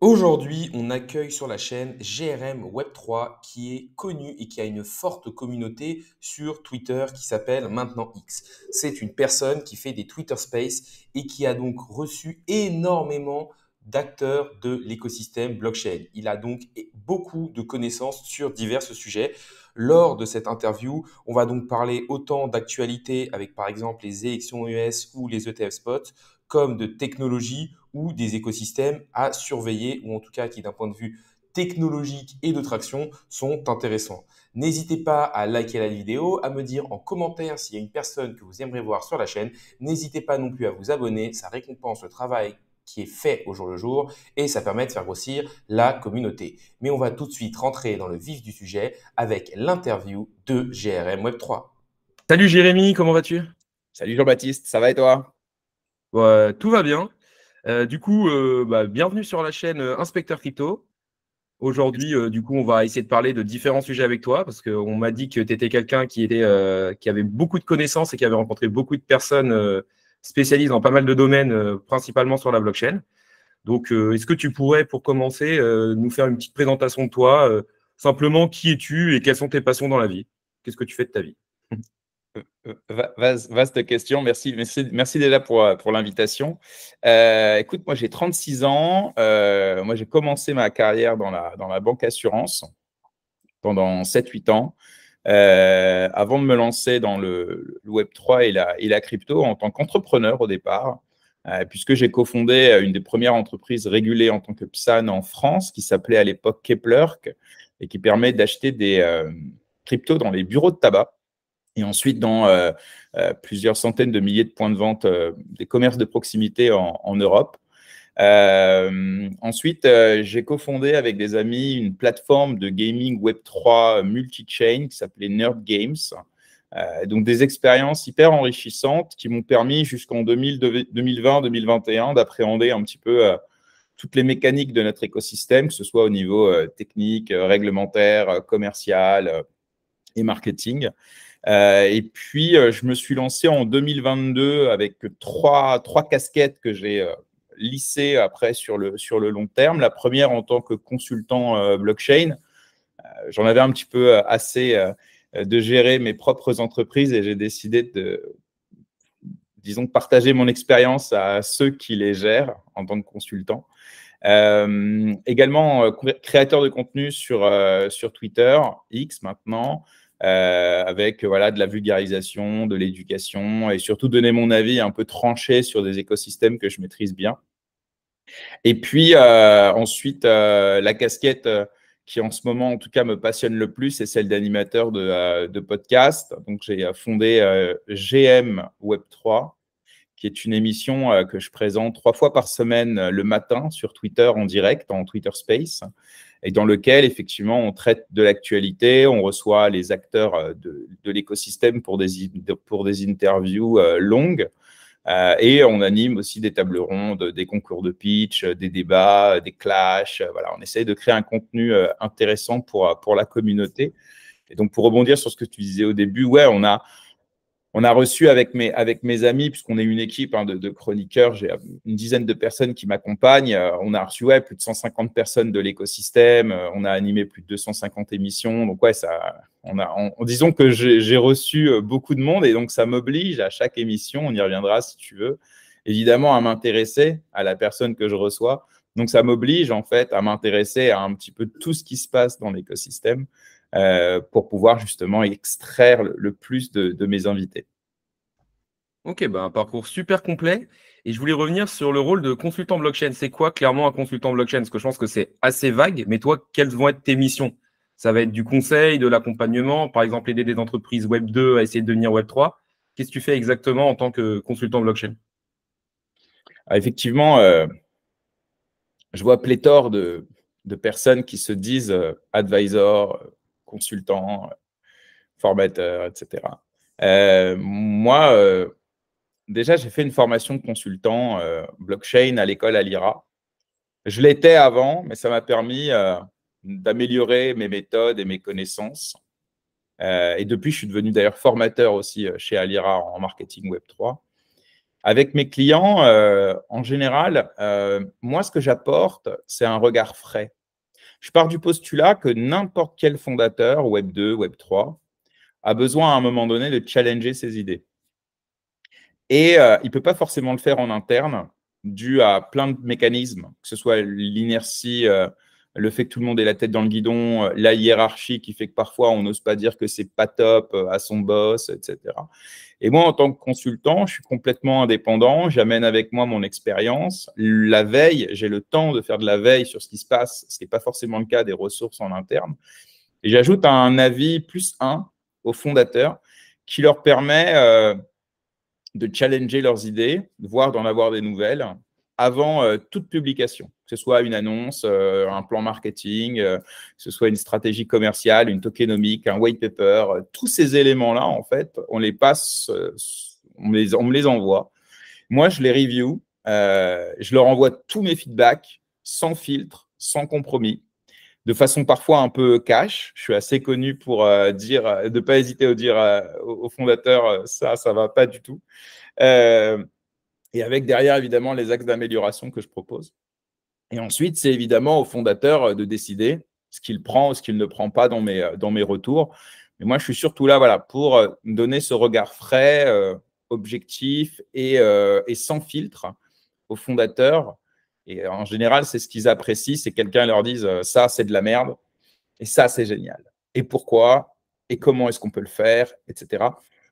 Aujourd'hui, on accueille sur la chaîne GRM Web3 qui est connu et qui a une forte communauté sur Twitter qui s'appelle maintenant X. C'est une personne qui fait des Twitter Space et qui a donc reçu énormément d'acteurs de l'écosystème blockchain. Il a donc beaucoup de connaissances sur divers sujets. Lors de cette interview, on va donc parler autant d'actualités avec par exemple les élections US ou les ETF spots comme de technologie ou des écosystèmes à surveiller, ou en tout cas qui d'un point de vue technologique et de traction sont intéressants. N'hésitez pas à liker la vidéo, à me dire en commentaire s'il y a une personne que vous aimeriez voir sur la chaîne. N'hésitez pas non plus à vous abonner, ça récompense le travail qui est fait au jour le jour et ça permet de faire grossir la communauté. Mais on va tout de suite rentrer dans le vif du sujet avec l'interview de GRM Web3. Salut Jérémy, comment vas-tu Salut Jean-Baptiste, ça va et toi tout va bien. Euh, du coup, euh, bah, bienvenue sur la chaîne euh, Inspecteur Crypto. Aujourd'hui, du coup, on va essayer de parler de différents sujets avec toi parce qu'on m'a dit que tu étais quelqu'un qui, était, qui avait beaucoup de connaissances et qui avait rencontré beaucoup de personnes spécialisées dans pas mal de domaines, principalement sur la blockchain. Donc, est-ce que tu pourrais, pour commencer, nous faire une petite présentation de toi Simplement, qui es-tu et quelles sont tes passions dans la vie Qu'est-ce que tu fais de ta vie Vaste question, merci, merci, merci déjà pour, euh, pour l'invitation. Euh, écoute, moi j'ai 36 ans, euh, moi j'ai commencé ma carrière dans la, dans la banque assurance pendant 7-8 ans, avant de me lancer dans le, Web3 et la, et la crypto en tant qu'entrepreneur au départ, puisque j'ai cofondé une des premières entreprises régulées en tant que PSAN en France, qui s'appelait à l'époque Kepler, et qui permet d'acheter des cryptos dans les bureaux de tabac. Et ensuite, dans euh, euh, plusieurs centaines de milliers de points de vente euh, des commerces de proximité en, Europe. ensuite, j'ai cofondé avec des amis une plateforme de gaming Web3 multi-chain qui s'appelait Nerd Games. donc des expériences hyper enrichissantes qui m'ont permis jusqu'en 2020-2021 d'appréhender un petit peu toutes les mécaniques de notre écosystème, que ce soit au niveau technique, réglementaire, commercial et marketing. Euh, et puis, euh, je me suis lancé en 2022 avec trois, trois casquettes que j'ai euh, lissées après sur le, sur le long terme. La première en tant que consultant blockchain. J'en avais un petit peu assez de gérer mes propres entreprises et j'ai décidé de, disons, partager mon expérience à ceux qui les gèrent en tant que consultant. également, créateur de contenu sur, sur Twitter, X maintenant, euh, avec voilà de la vulgarisation, de l'éducation et surtout donner mon avis un peu tranché sur des écosystèmes que je maîtrise bien. Et puis euh, ensuite, euh, la casquette qui en ce moment en tout cas me passionne le plus, c'est celle d'animateur de, de, podcast. Donc j'ai fondé GM Web3, qui est une émission que je présente trois fois par semaine le matin sur Twitter en direct, en Twitter Space et dans lequel effectivement on traite de l'actualité, on reçoit les acteurs euh, de, l'écosystème pour des, pour des interviews euh, longues. Euh, et on anime aussi des tables rondes, des concours de pitch, des débats, des clashs. Voilà, on essaye de créer un contenu intéressant pour, pour la communauté. Et donc, pour rebondir sur ce que tu disais au début, ouais, on a, on a reçu avec mes, amis, puisqu'on est une équipe hein, de, chroniqueurs, j'ai euh, une dizaine de personnes qui m'accompagnent. Euh, on a reçu plus de 150 personnes de l'écosystème. Euh, on a animé plus de 250 émissions. Donc, ouais, on a, disons que j'ai reçu beaucoup de monde et donc ça m'oblige à chaque émission, on y reviendra si tu veux, évidemment à m'intéresser à la personne que je reçois. Donc, ça m'oblige en fait à m'intéresser à un petit peu tout ce qui se passe dans l'écosystème. Euh, pour pouvoir justement extraire le, plus de, mes invités. Ok, ben, un parcours super complet. Et je voulais revenir sur le rôle de consultant blockchain. C'est quoi clairement un consultant blockchain Parce que je pense que c'est assez vague, mais toi, quelles vont être tes missions Ça va être du conseil, de l'accompagnement, par exemple aider des entreprises Web 2 à essayer de devenir Web 3. Qu'est-ce que tu fais exactement en tant que consultant blockchain ah, Effectivement, euh, je vois pléthore de, personnes qui se disent euh, advisor, consultant, euh, formateur, etc. Euh, moi, euh, déjà, j'ai fait une formation consultant blockchain à l'école Alira. Je l'étais avant, mais ça m'a permis d'améliorer mes méthodes et mes connaissances. et depuis, je suis devenu d'ailleurs formateur aussi chez Alira en marketing Web 3. Avec mes clients, en général, moi, ce que j'apporte, c'est un regard frais. Je pars du postulat que n'importe quel fondateur, Web 2, Web 3, a besoin à un moment donné de challenger ses idées. Et euh, il ne peut pas forcément le faire en interne, dû à plein de mécanismes, que ce soit l'inertie euh, le fait que tout le monde ait la tête dans le guidon, euh, la hiérarchie qui fait que parfois on n'ose pas dire que c'est pas top euh, à son boss, etc. Et moi, en tant que consultant, je suis complètement indépendant, j'amène avec moi mon expérience. La veille, j'ai le temps de faire de la veille sur ce qui se passe, ce qui n'est pas forcément le cas des ressources en interne. Et j'ajoute un avis plus un aux fondateurs qui leur permet euh, de challenger leurs idées, voire d'en avoir des nouvelles avant toute publication que ce soit une annonce, euh, un plan marketing, euh, que ce soit une stratégie commerciale, une tokenomique, un white paper, euh, tous ces éléments-là, en fait, on les passe, on, me les envoie. Moi, je les review, je leur envoie tous mes feedbacks, sans filtre, sans compromis, de façon parfois un peu cash. Je suis assez connu pour dire, pas hésiter à dire aux fondateurs, ça, ça va pas du tout. et avec derrière, évidemment, les axes d'amélioration que je propose. Et ensuite, c'est évidemment au fondateur euh, de décider ce qu'il prend ou ce qu'il ne prend pas dans mes, euh, dans mes retours. Mais moi, je suis surtout là voilà, pour euh, donner ce regard frais, objectif et, sans filtre aux fondateurs. Et en général, c'est ce qu'ils apprécient, c'est quelqu'un leur dise ça, c'est de la merde, et ça, c'est génial. Et pourquoi Et comment est-ce qu'on peut le faire Etc.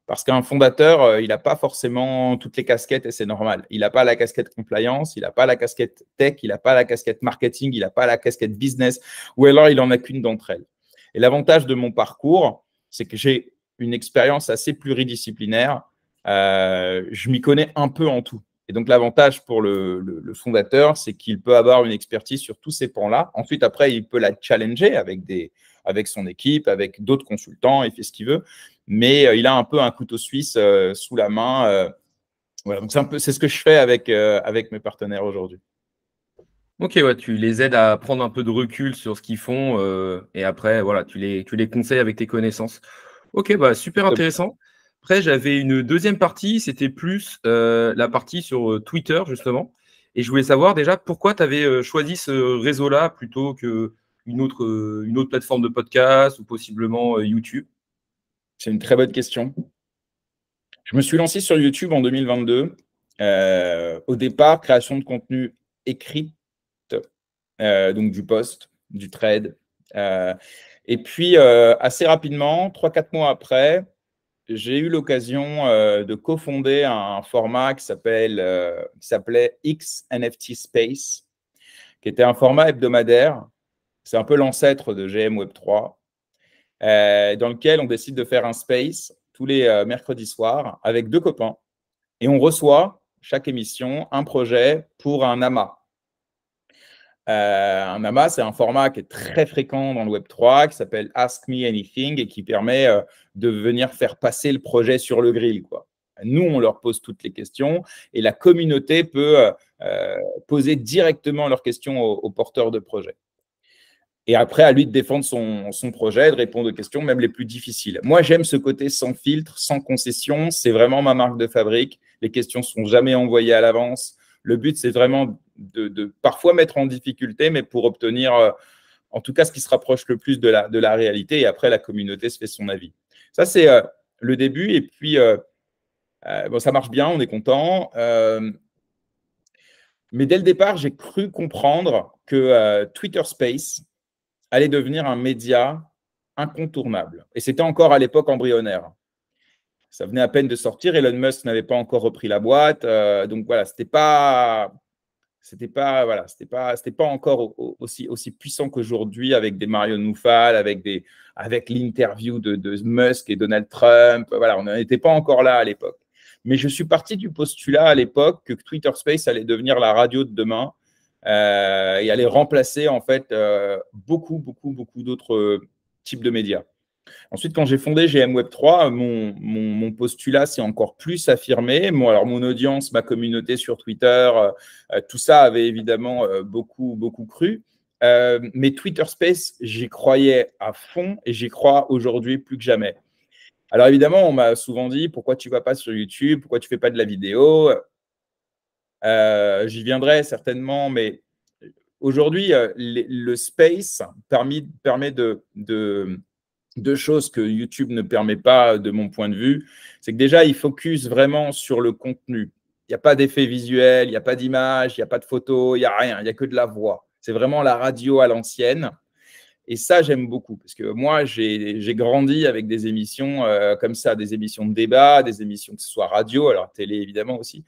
Parce qu'un fondateur, euh, il n'a pas forcément toutes les casquettes et c'est normal. Il n'a pas la casquette compliance, il n'a pas la casquette tech, il n'a pas la casquette marketing, il n'a pas la casquette business, ou alors il n'en a qu'une d'entre elles. Et l'avantage de mon parcours, c'est que j'ai une expérience assez pluridisciplinaire. Euh, je m'y connais un peu en tout. Et donc l'avantage pour le, le fondateur, c'est qu'il peut avoir une expertise sur tous ces pans-là. Ensuite, après, il peut la challenger avec des, avec son équipe, avec d'autres consultants, il fait ce qu'il veut. Mais euh, il a un peu un couteau suisse euh, sous la main. Euh, voilà, donc c'est un peu c'est ce que je fais avec, avec mes partenaires aujourd'hui. Ok, tu les aides à prendre un peu de recul sur ce qu'ils font et après, voilà, tu les, tu les conseilles avec tes connaissances. Ok, bah, super intéressant. Après, j'avais une deuxième partie, c'était plus la partie sur Twitter, justement. Et je voulais savoir déjà pourquoi tu avais choisi ce réseau-là plutôt que une autre, euh, une autre plateforme de podcast ou possiblement euh, YouTube C'est une très bonne question. Je me suis lancé sur YouTube en 2022. Euh, au départ, création de contenu écrit donc du post, du trade. et puis, assez rapidement, 3-4 mois après, j'ai eu l'occasion de cofonder un format qui s'appelle, qui s'appelait XNFT Space, qui était un format hebdomadaire c'est un peu l'ancêtre de GM Web 3, euh, dans lequel on décide de faire un space tous les euh, mercredis soirs avec deux copains. Et on reçoit chaque émission un projet pour un AMA. Euh, un AMA, c'est un format qui est très fréquent dans le Web3, qui s'appelle Ask Me Anything et qui permet de venir faire passer le projet sur le grill. Nous, on leur pose toutes les questions et la communauté peut poser directement leurs questions aux, porteurs de projet. Et après, à lui de défendre son, projet, de répondre aux questions, même les plus difficiles. Moi, j'aime ce côté sans filtre, sans concession. C'est vraiment ma marque de fabrique. Les questions sont jamais envoyées à l'avance. Le but, c'est vraiment de, parfois mettre en difficulté, mais pour obtenir, euh, en tout cas, ce qui se rapproche le plus de la, de la réalité. Et après, la communauté se fait son avis. Ça, c'est euh, le début. Et puis, euh, bon, ça marche bien, on est content. mais dès le départ, j'ai cru comprendre que Twitter Space, allait devenir un média incontournable. Et c'était encore à l'époque embryonnaire. Ça venait à peine de sortir. Elon Musk n'avait pas encore repris la boîte. Euh, donc voilà, c'était pas, pas, voilà, c'était pas, pas encore aussi puissant qu'aujourd'hui avec des Mario Nufal, avec avec l'interview de, de, Musk et Donald Trump. Voilà, on n'était pas encore là à l'époque. Mais je suis parti du postulat à l'époque que Twitter Space allait devenir la radio de demain euh, et allait remplacer en fait euh, beaucoup, beaucoup, beaucoup d'autres euh, types de médias. Ensuite, quand j'ai fondé GM Web 3, mon, postulat s'est encore plus affirmé. Mon, alors, mon audience, ma communauté sur Twitter, tout ça avait évidemment beaucoup, beaucoup cru. mais Twitter Space, j'y croyais à fond et j'y crois aujourd'hui plus que jamais. Alors évidemment, on m'a souvent dit pourquoi tu vas pas sur YouTube, pourquoi tu fais pas de la vidéo. Euh, j'y viendrai certainement, mais aujourd'hui, euh, le space permet de, de, deux choses que YouTube ne permet pas, de mon point de vue. C'est que déjà, il focus vraiment sur le contenu. Il n'y a pas d'effet visuel, il n'y a pas d'image, il n'y a pas de photo, il n'y a rien, il n'y a que de la voix. C'est vraiment la radio à l'ancienne. Et ça, j'aime beaucoup, parce que moi, j'ai grandi avec des émissions euh, comme ça, des émissions de débat, des émissions que ce soit radio, alors télé évidemment aussi,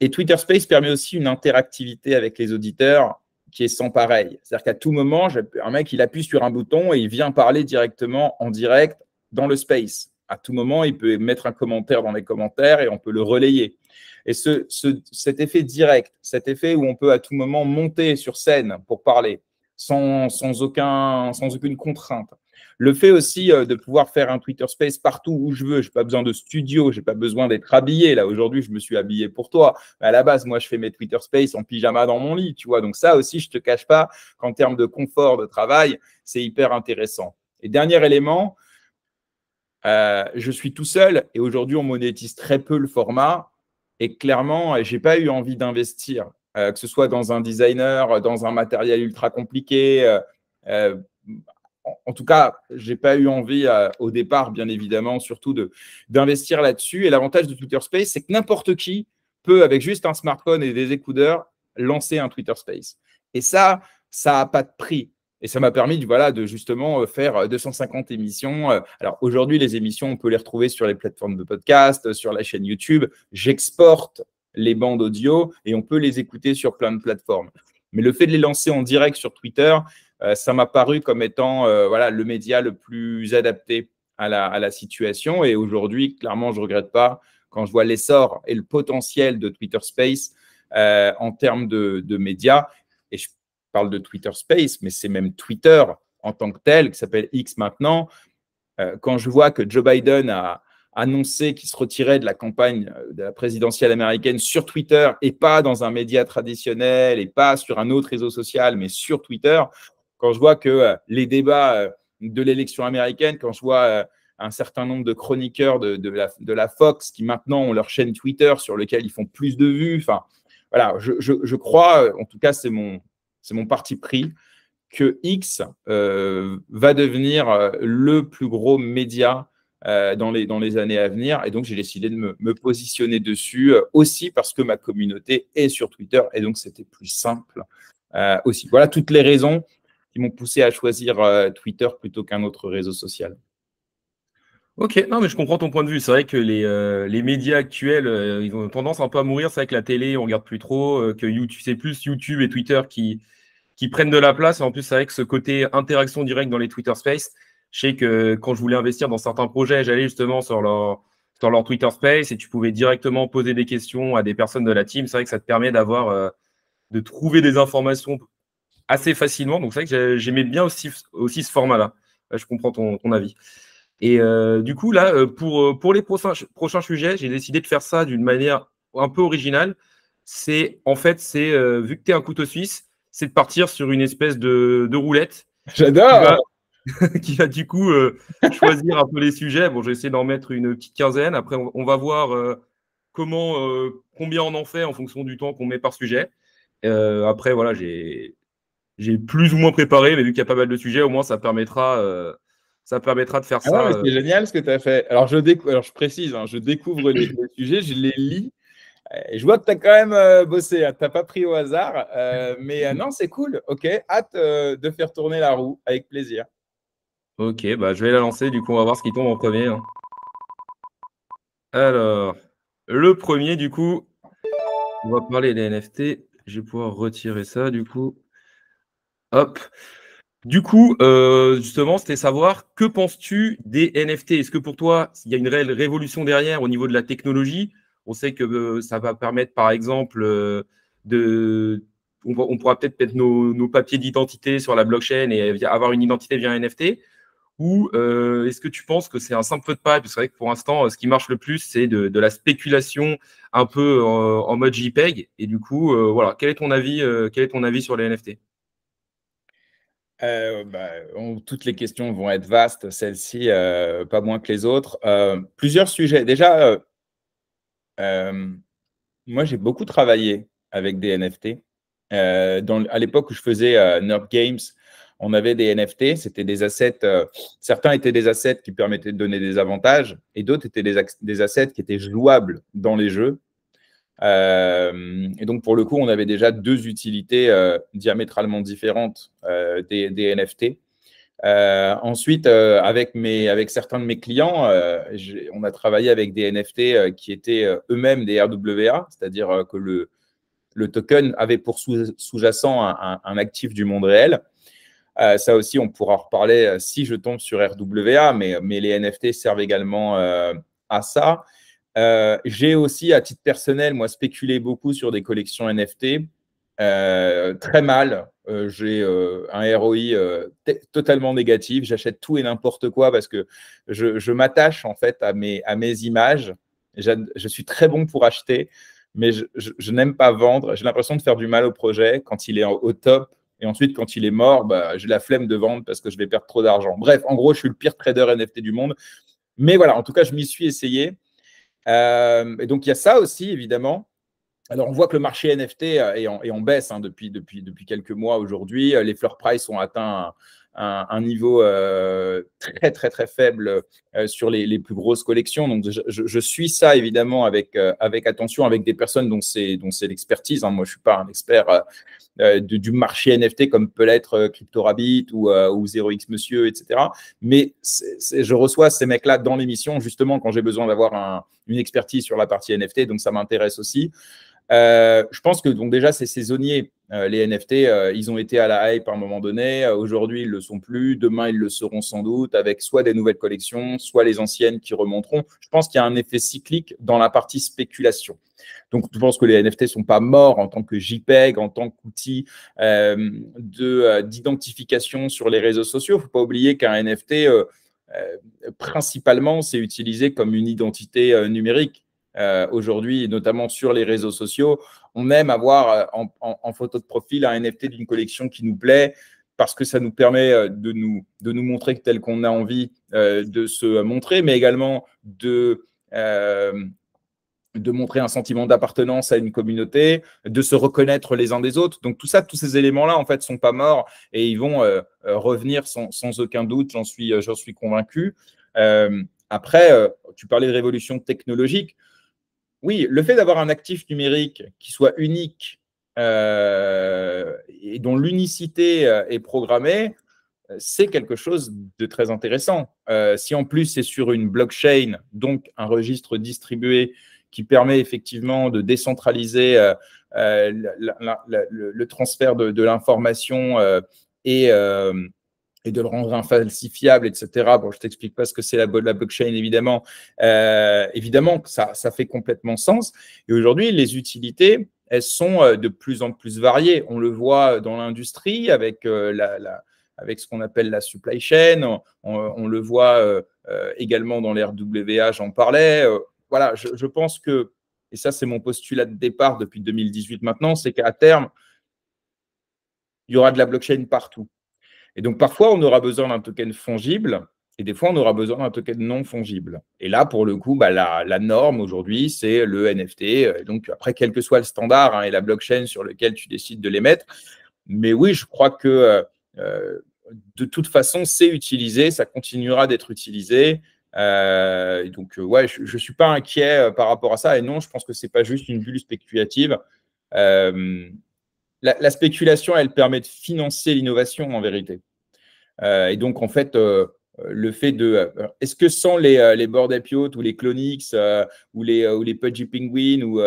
et Twitter Space permet aussi une interactivité avec les auditeurs qui est sans pareil. C'est-à-dire qu'à tout moment, un mec, il appuie sur un bouton et il vient parler directement en direct dans le space. À tout moment, il peut mettre un commentaire dans les commentaires et on peut le relayer. Et ce, cet effet direct, cet effet où on peut à tout moment monter sur scène pour parler sans, aucun, sans aucune contrainte, le fait aussi euh, de pouvoir faire un Twitter Space partout où je veux, je n'ai pas besoin de studio, je n'ai pas besoin d'être habillé. Là, aujourd'hui, je me suis habillé pour toi. à la base, moi, je fais mes Twitter Space en pyjama dans mon lit, tu vois. Donc ça aussi, je ne te cache pas qu'en termes de confort de travail, c'est hyper intéressant. Et dernier élément, euh, je suis tout seul et aujourd'hui, on monétise très peu le format. Et clairement, euh, je n'ai pas eu envie d'investir, que ce soit dans un designer, dans un matériel ultra compliqué en tout cas, j'ai pas eu envie euh, au départ, bien évidemment, surtout d'investir là-dessus. Et l'avantage de Twitter Space, c'est que n'importe qui peut, avec juste un smartphone et des écouteurs, lancer un Twitter Space. Et ça, ça n'a pas de prix. Et ça m'a permis voilà, de justement euh, faire 250 euh, émissions. Alors aujourd'hui, les émissions, on peut les retrouver sur les plateformes de podcast, sur la chaîne YouTube. J'exporte les bandes audio et on peut les écouter sur plein de plateformes. Mais le fait de les lancer en direct sur Twitter, euh, ça m'a paru comme étant euh, voilà, le média le plus adapté à la, situation. Et aujourd'hui, clairement, je ne regrette pas quand je vois l'essor et le potentiel de Twitter Space euh, en termes de, de médias. Et je parle de Twitter Space, mais c'est même Twitter en tant que tel, qui s'appelle X maintenant. quand je vois que Joe Biden a annoncé qu'il se retirait de la campagne de la présidentielle américaine sur Twitter et pas dans un média traditionnel et pas sur un autre réseau social, mais sur Twitter, quand je vois que euh, les débats euh, de l'élection américaine, quand je vois euh, un certain nombre de chroniqueurs de, la, Fox qui maintenant ont leur chaîne Twitter sur lequel ils font plus de vues. Enfin, voilà, je, crois, en tout cas, c'est mon, c'est mon parti pris, que X va devenir le plus gros média dans, les, dans les années à venir. Et donc, j'ai décidé de me, positionner dessus aussi parce que ma communauté est sur Twitter et donc c'était plus simple aussi. Voilà toutes les raisons m'ont poussé à choisir euh, Twitter plutôt qu'un autre réseau social. Ok, non mais je comprends ton point de vue. C'est vrai que les, euh, médias actuels, euh, ils ont tendance un peu à mourir. C'est vrai que la télé, on regarde plus trop, que YouTube, c'est plus YouTube et Twitter qui, qui prennent de la place. en plus, c'est vrai que ce côté interaction directe dans les Twitter Space, je sais que quand je voulais investir dans certains projets, j'allais justement sur leur, sur leur Twitter Space et tu pouvais directement poser des questions à des personnes de la team. C'est vrai que ça te permet d'avoir, de trouver des informations assez facilement. Donc c'est vrai que j'aimais bien aussi, aussi ce format-là. Euh, je comprends ton, ton avis. Et euh, du coup, là, euh, pour, pour les prochains, prochains sujets, j'ai décidé de faire ça d'une manière un peu originale. C'est en fait, c'est vu que tu es un couteau suisse, c'est de partir sur une espèce de, de roulette. J'adore! Qui, va, du coup choisir un peu les sujets. Bon, j'essaie d'en mettre une petite quinzaine. Après, on, on va voir comment, combien on en fait en fonction du temps qu'on met par sujet. après, voilà, j'ai j'ai plus ou moins préparé, mais vu qu'il y a pas mal de sujets, au moins ça permettra, euh, ça permettra de faire ah ça. c'est euh. génial ce que tu as fait. Alors je, je précise, hein, je découvre les, sujets, je les lis. Euh, je vois que tu as quand même bossé, hein. tu n'as pas pris au hasard. mais non, c'est cool. Ok, hâte de faire tourner la roue avec plaisir. Ok, bah, je vais la lancer, du coup, on va voir ce qui tombe en premier. Hein. Alors, le premier, du coup, on va parler des NFT. Je vais pouvoir retirer ça, du coup. Hop. Du coup, euh, justement, c'était savoir que penses-tu des NFT Est-ce que pour toi, il y a une réelle révolution derrière au niveau de la technologie On sait que euh, ça va permettre, par exemple, euh, de. On, pourra peut-être mettre nos, papiers d'identité sur la blockchain et avoir une identité via NFT. Ou est-ce que tu penses que c'est un simple feu de paille Parce que c'est vrai que pour l'instant, ce qui marche le plus, c'est de, la spéculation un peu en, en mode JPEG. Et du coup, voilà, quel est ton avis, quel est ton avis sur les NFT euh, bah, toutes les questions vont être vastes, celles ci euh, pas moins que les autres. Euh, plusieurs sujets. Déjà, moi j'ai beaucoup travaillé avec des NFT. à l'époque où je faisais Nerd Games, on avait des NFT, c'était des assets. certains étaient des assets qui permettaient de donner des avantages et d'autres étaient des assets qui étaient jouables dans les jeux euh, et donc, pour le coup, on avait déjà deux utilités euh, diamétralement différentes euh, des, NFT. ensuite, avec, avec certains de mes clients, on a travaillé avec des NFT qui étaient eux-mêmes des RWA, c'est-à-dire que le, token avait pour sous-jacent un, actif du monde réel. ça aussi, on pourra reparler si je tombe sur RWA, mais les NFT servent également à ça. Euh, j'ai aussi, à titre personnel, moi, spéculé beaucoup sur des collections NFT. Euh, très mal. Euh, j'ai un ROI totalement négatif. J'achète tout et n'importe quoi parce que je, m'attache en fait à mes, à mes images. Je suis très bon pour acheter, mais je, je n'aime pas vendre. J'ai l'impression de faire du mal au projet quand il est au top. Et ensuite, quand il est mort, bah, j'ai la flemme de vendre parce que je vais perdre trop d'argent. Bref, en gros, je suis le pire trader NFT du monde. Mais voilà, en tout cas, je m'y suis essayé. Euh, et donc, il y a ça aussi, évidemment. Alors, on voit que le marché NFT euh, est en, baisse hein, depuis, depuis, depuis quelques mois aujourd'hui. Euh, les floor price ont atteint un, niveau euh, très très très faible euh, sur les, les, plus grosses collections. Donc je, suis ça évidemment avec euh, avec attention, avec des personnes dont c'est c'est l'expertise. Hein. Moi je suis pas un expert du, marché NFT comme peut l'être CryptoRabbit ou, ou 0x Monsieur, etc. Mais je reçois ces mecs-là dans l'émission justement quand j'ai besoin d'avoir une expertise sur la partie NFT. Donc ça m'intéresse aussi. Euh, je pense que donc déjà, c'est saisonnier. Euh, les NFT, euh, ils ont été à la hype par un moment donné. Aujourd'hui, ils ne le sont plus. Demain, ils le seront sans doute avec soit des nouvelles collections, soit les anciennes qui remonteront. Je pense qu'il y a un effet cyclique dans la partie spéculation. Donc, je pense que les NFT ne sont pas morts en tant que JPEG, en tant qu'outil d'identification sur les réseaux sociaux. Il ne faut pas oublier qu'un NFT, principalement, c'est utilisé comme une identité numérique euh, aujourd'hui, notamment sur les réseaux sociaux. On aime avoir euh, en, photo de profil un NFT d'une collection qui nous plaît parce que ça nous permet euh, de nous, de nous montrer tel qu'on a envie de se montrer, mais également de, de montrer un sentiment d'appartenance à une communauté, de se reconnaître les uns des autres. Donc tout ça, tous ces éléments-là, en fait, sont pas morts et ils vont revenir sans, sans, aucun doute, j'en suis, j'en suis convaincu. après, tu parlais de révolution technologique oui, le fait d'avoir un actif numérique qui soit unique euh, et dont l'unicité euh, est programmée, euh, c'est quelque chose de très intéressant. si en plus c'est sur une blockchain, donc un registre distribué qui permet effectivement de décentraliser le, transfert de l'information et, et de le rendre infalsifiable, etc. Bon, je t'explique pas ce que c'est la, blockchain, évidemment. Euh, évidemment, ça, ça fait complètement sens. Et aujourd'hui, les utilités, elles sont euh, de plus en plus variées. On le voit euh, dans l'industrie avec, la, la, avec ce qu'on appelle la supply chain. On, le voit également dans les j'en parlais. Voilà, je, je pense que, et ça c'est mon postulat de départ depuis 2018 maintenant, c'est qu'à terme, il y aura de la blockchain partout et donc parfois, on aura besoin d'un token fongible et des fois, on aura besoin d'un token non fongible. Et là, pour le coup, bah, la, norme aujourd'hui, c'est le NFT. donc après, quel que soit le standard hein, et la blockchain sur lequel tu décides de les mettre. Mais oui, je crois que euh, euh, de toute façon, c'est utilisé, ça continuera d'être utilisé. Euh, donc, ouais, je ne suis pas inquiet par rapport à ça. Et non, je pense que ce n'est pas juste une bulle spéculative. la, spéculation, elle permet de financer l'innovation en vérité. Euh, et donc, en fait, euh, le fait de. Euh, est-ce que sans les, les Bored ou les Clonix ou, les, ou les Pudgy Penguin ou,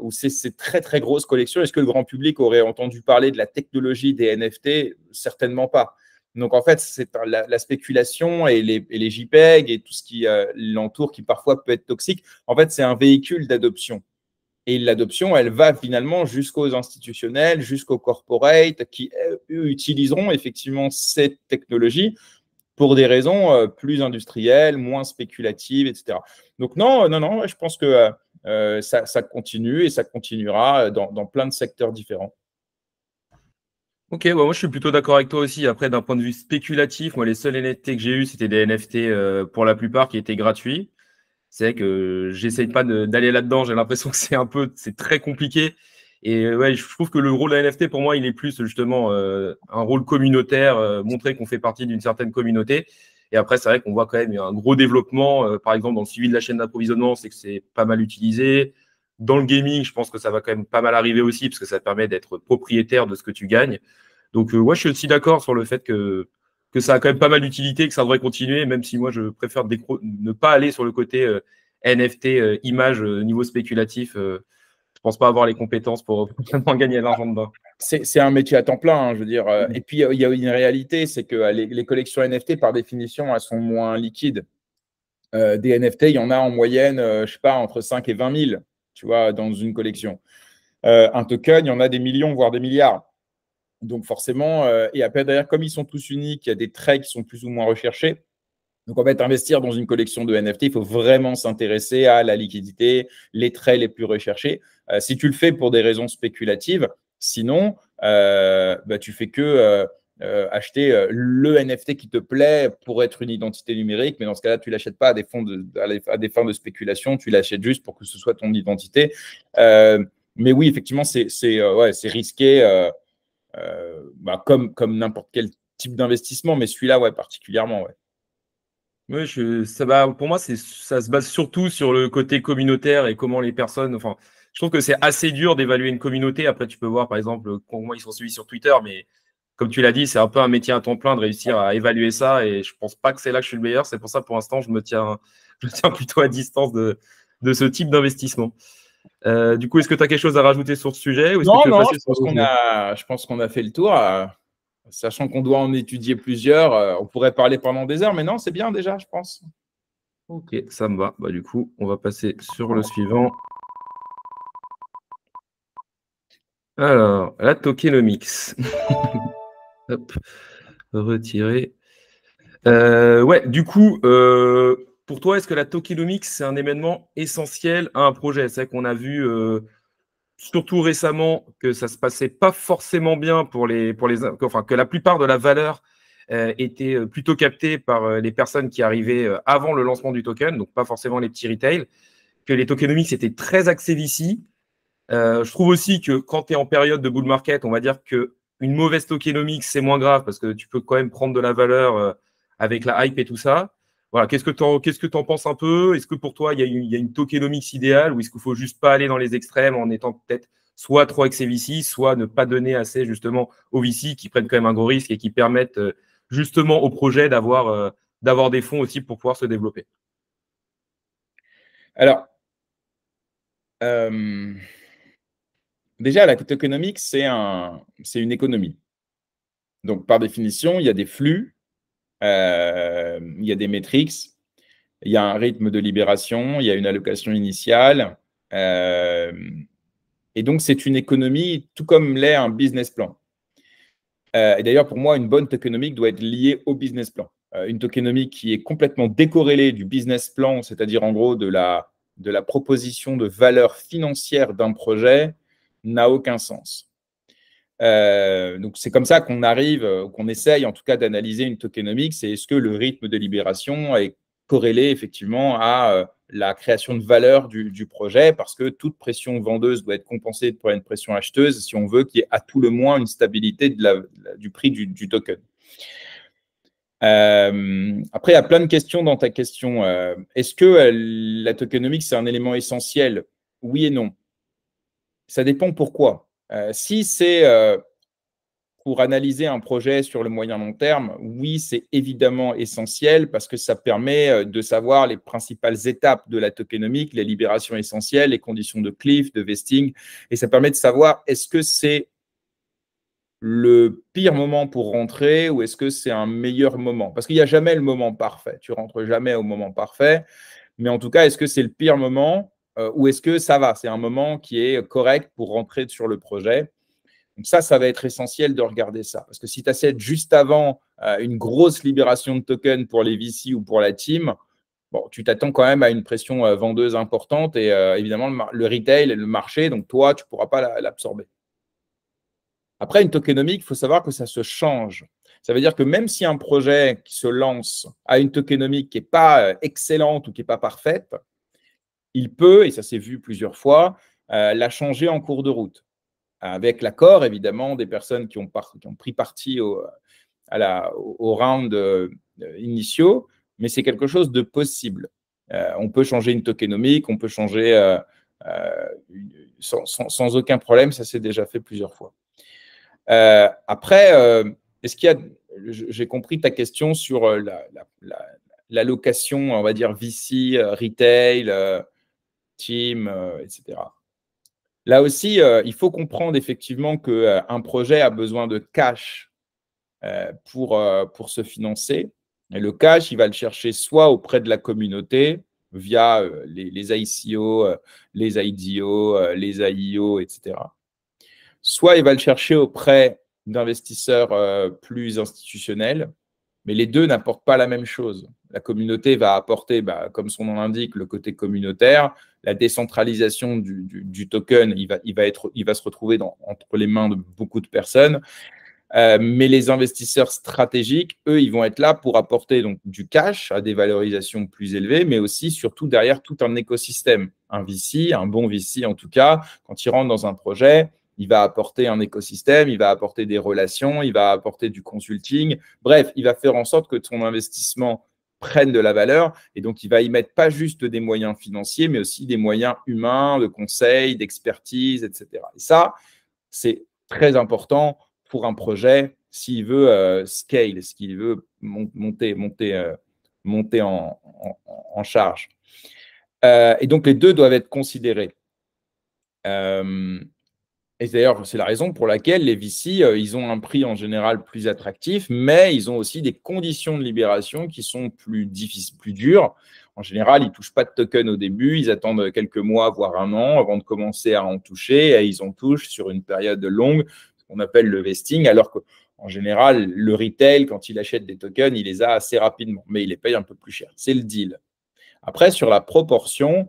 ou ces, très très grosses collections, est-ce que le grand public aurait entendu parler de la technologie des NFT Certainement pas. Donc en fait, c'est la, spéculation et les, et les, JPEG et tout ce qui l'entoure qui parfois peut être toxique. En fait, c'est un véhicule d'adoption. Et l'adoption, elle va finalement jusqu'aux institutionnels, jusqu'aux corporates qui, utiliseront effectivement cette technologie pour des raisons euh, plus industrielles, moins spéculatives, etc. Donc non, euh, non, non, je pense que euh, ça, continue et ça continuera dans, plein de secteurs différents. Ok, moi je suis plutôt d'accord avec toi aussi. Après, d'un point de vue spéculatif, moi les seuls NFT que j'ai eu, c'était des NFT pour la plupart qui étaient gratuits. C'est vrai que j'essaye pas d'aller là-dedans. J'ai l'impression que c'est un peu, c'est très compliqué. Et euh, ouais, je trouve que le rôle de la NFT, pour moi, il est plus justement euh, un rôle communautaire, euh, montrer qu'on fait partie d'une certaine communauté. Et après, c'est vrai qu'on voit quand même un gros développement, par exemple, dans le suivi de la chaîne d'approvisionnement, c'est que c'est pas mal utilisé. Dans le gaming, je pense que ça va quand même pas mal arriver aussi, parce que ça permet d'être propriétaire de ce que tu gagnes. Donc, ouais, je suis aussi d'accord sur le fait que que ça a quand même pas mal d'utilité, que ça devrait continuer, même si moi je préfère ne pas aller sur le côté euh, NFT, euh, image, euh, niveau spéculatif. je pense pas avoir les compétences pour vraiment gagner l'argent dedans. C'est un métier à temps plein, hein, je veux dire. Mm. Et puis il y a une réalité, c'est que les, collections NFT, par définition, elles sont moins liquides. des NFT, il y en a en moyenne, je sais pas, entre 5 et 20 000, tu vois, dans une collection. un token, il y en a des millions, voire des milliards. Donc forcément, euh, et après derrière, comme ils sont tous uniques, il y a des traits qui sont plus ou moins recherchés. Donc en fait, investir dans une collection de NFT, il faut vraiment s'intéresser à la liquidité, les traits les plus recherchés. Euh, si tu le fais pour des raisons spéculatives, sinon, euh, bah, tu fais que euh, acheter le NFT qui te plaît pour être une identité numérique, mais dans ce cas-là, tu l'achètes pas à des, fonds à des fins de spéculation, tu l'achètes juste pour que ce soit ton identité. mais oui, effectivement, c'est ouais, risqué euh, bah, comme, n'importe quel type d'investissement, mais celui-là, ouais, particulièrement, ouais. ça va, pour moi, ça se base surtout sur le côté communautaire et comment les personnes. Enfin, je trouve que c'est assez dur d'évaluer une communauté. Après, tu peux voir, par exemple, comment ils sont suivis sur Twitter, mais comme tu l'as dit, c'est un peu un métier à temps plein de réussir à évaluer ça. Et je pense pas que c'est là que je suis le meilleur. C'est pour ça, pour l'instant, je me tiens, plutôt à distance de ce type d'investissement. Euh, du coup, est-ce que tu as quelque chose à rajouter sur ce sujet Non, je pense, qu'on a, je pense qu'on a fait le tour. Euh, sachant qu'on doit en étudier plusieurs, euh, on pourrait parler pendant des heures, mais non, c'est bien déjà, je pense. Ok, ça me va. Bah, du coup, on va passer sur le suivant. Alors, la tokenomics. Hop, retirer. ouais, du coup, pour toi, est-ce que la tokenomics, c'est un événement essentiel à un projet C'est vrai qu'on a vu, euh, surtout récemment, que ça ne se passait pas forcément bien pour les, pour les enfin, que la plupart de la valeur euh, était euh, plutôt captée par les personnes qui arrivaient avant le lancement du token, donc pas forcément les petits retail, que les tokenomics étaient très axés d'ici. je trouve aussi que quand tu es en période de bull market, on va dire que une mauvaise tokenomics, c'est moins grave parce que tu peux quand même prendre de la valeur avec la hype et tout ça qu'est-ce que tu en, penses un peu Est-ce que pour toi, il y, a une tokenomics idéale ou est-ce qu'il ne faut juste pas aller dans les extrêmes en étant peut-être soit trop avec ces VC, soit ne pas donner assez justement aux VC qui prennent quand même un gros risque et qui permettent euh, justement au projet euh, d'avoir, des fonds aussi pour pouvoir se développer Alors, euh, déjà, la tokenomics, c'est une économie. Donc, par définition, il y a des flux euh, il y a des métriques, il y a un rythme de libération, il y a une allocation initiale. Euh, et donc, c'est une économie, tout comme l'est un business plan. Euh, et d'ailleurs, pour moi, une bonne tokenomique doit être liée au business plan une tokenomique qui est complètement décorrélée du business plan, c'est-à-dire en gros de la, de la proposition de valeur financière d'un projet, n'a aucun sens. Euh, donc c'est comme ça qu'on arrive, euh, qu'on essaye en tout cas d'analyser une tokenomics, c'est est-ce que le rythme de libération est corrélé effectivement à euh, la création de valeur du, projet, parce que toute pression vendeuse doit être compensée par une pression acheteuse si on veut qu'il y ait à tout le moins une stabilité du prix du, token. après, il y a plein de questions dans ta question. Est-ce que la tokenomics, c'est un élément essentiel Oui et non. Ça dépend pourquoi. Euh, si c'est euh, pour analyser un projet sur le moyen long terme, oui, c'est évidemment essentiel parce que ça permet euh, de savoir les principales étapes de la tokenomique, les libérations essentielles, les conditions de cliff, de vesting, et ça permet de savoir est-ce que c'est le pire moment pour rentrer ou est-ce que c'est un meilleur moment Parce qu'il n'y a jamais le moment parfait, tu rentres jamais au moment parfait, mais en tout cas, est-ce que c'est le pire moment euh, Où est-ce que ça va C'est un moment qui est correct pour rentrer sur le projet. Donc ça, ça va être essentiel de regarder ça. Parce que si tu essaies juste avant euh, une grosse libération de token pour les VC ou pour la team, bon, tu t'attends quand même à une pression euh, vendeuse importante et évidemment le, retail et le marché, donc toi, tu ne pourras pas l'absorber. Après, une tokenomique, il faut savoir que ça se change. Ça veut dire que même si un projet qui se lance a une tokenomique qui n'est pas excellente ou qui n'est pas parfaite, il peut, et ça s'est vu plusieurs fois, euh, la changer en cours de route, avec l'accord évidemment des personnes qui ont, qui ont pris parti au, à la, au round euh, euh, initiaux, mais c'est quelque chose de possible. on peut changer une tokenomique, on peut changer sans, sans, aucun problème, ça s'est déjà fait plusieurs fois. après, est-ce qu'il y a, j'ai compris ta question sur la, la l'allocation, on va dire, VC, retail, team, euh, etc. Là aussi, euh, il faut comprendre effectivement qu'un euh, projet a besoin de cash pour, pour se financer. Et le cash, il va le chercher soit auprès de la communauté, via les, les, ICO, les IDO, les AIO, etc. Soit il va le chercher auprès d'investisseurs plus institutionnels, mais les deux n'apportent pas la même chose. La communauté va apporter, bah, comme son nom l'indique, le côté communautaire, la décentralisation du, token, il va, se retrouver entre les mains de beaucoup de personnes. Euh, mais les investisseurs stratégiques, eux, ils vont être là pour apporter donc, du cash à des valorisations plus élevées, mais aussi, surtout, derrière tout un écosystème. Un VC, un bon VC en tout cas, quand il rentre dans un projet, il va apporter un écosystème, il va apporter des relations, il va apporter du consulting. Bref, il va faire en sorte que ton investissement prenne de la valeur et donc il va y mettre pas juste des moyens financiers, mais aussi des moyens humains, de conseils, d'expertise, etc. Et ça, c'est très important pour un projet s'il veut euh, scale, s'il veut monter, monter, euh, monter en, charge. Euh, et donc les deux doivent être considérés. Et d'ailleurs, c'est la raison pour laquelle les VC, euh, ils ont un prix en général plus attractif, mais ils ont aussi des conditions de libération qui sont plus difficiles, plus dures. En général, ils ne touchent pas de token au début, ils attendent quelques mois, voire un an, avant de commencer à en toucher, et ils en touchent sur une période longue, ce qu'on appelle le vesting, alors qu'en général, le retail, quand il achète des tokens, il les a assez rapidement, mais il les paye un peu plus cher. C'est le deal. Après, sur la proportion,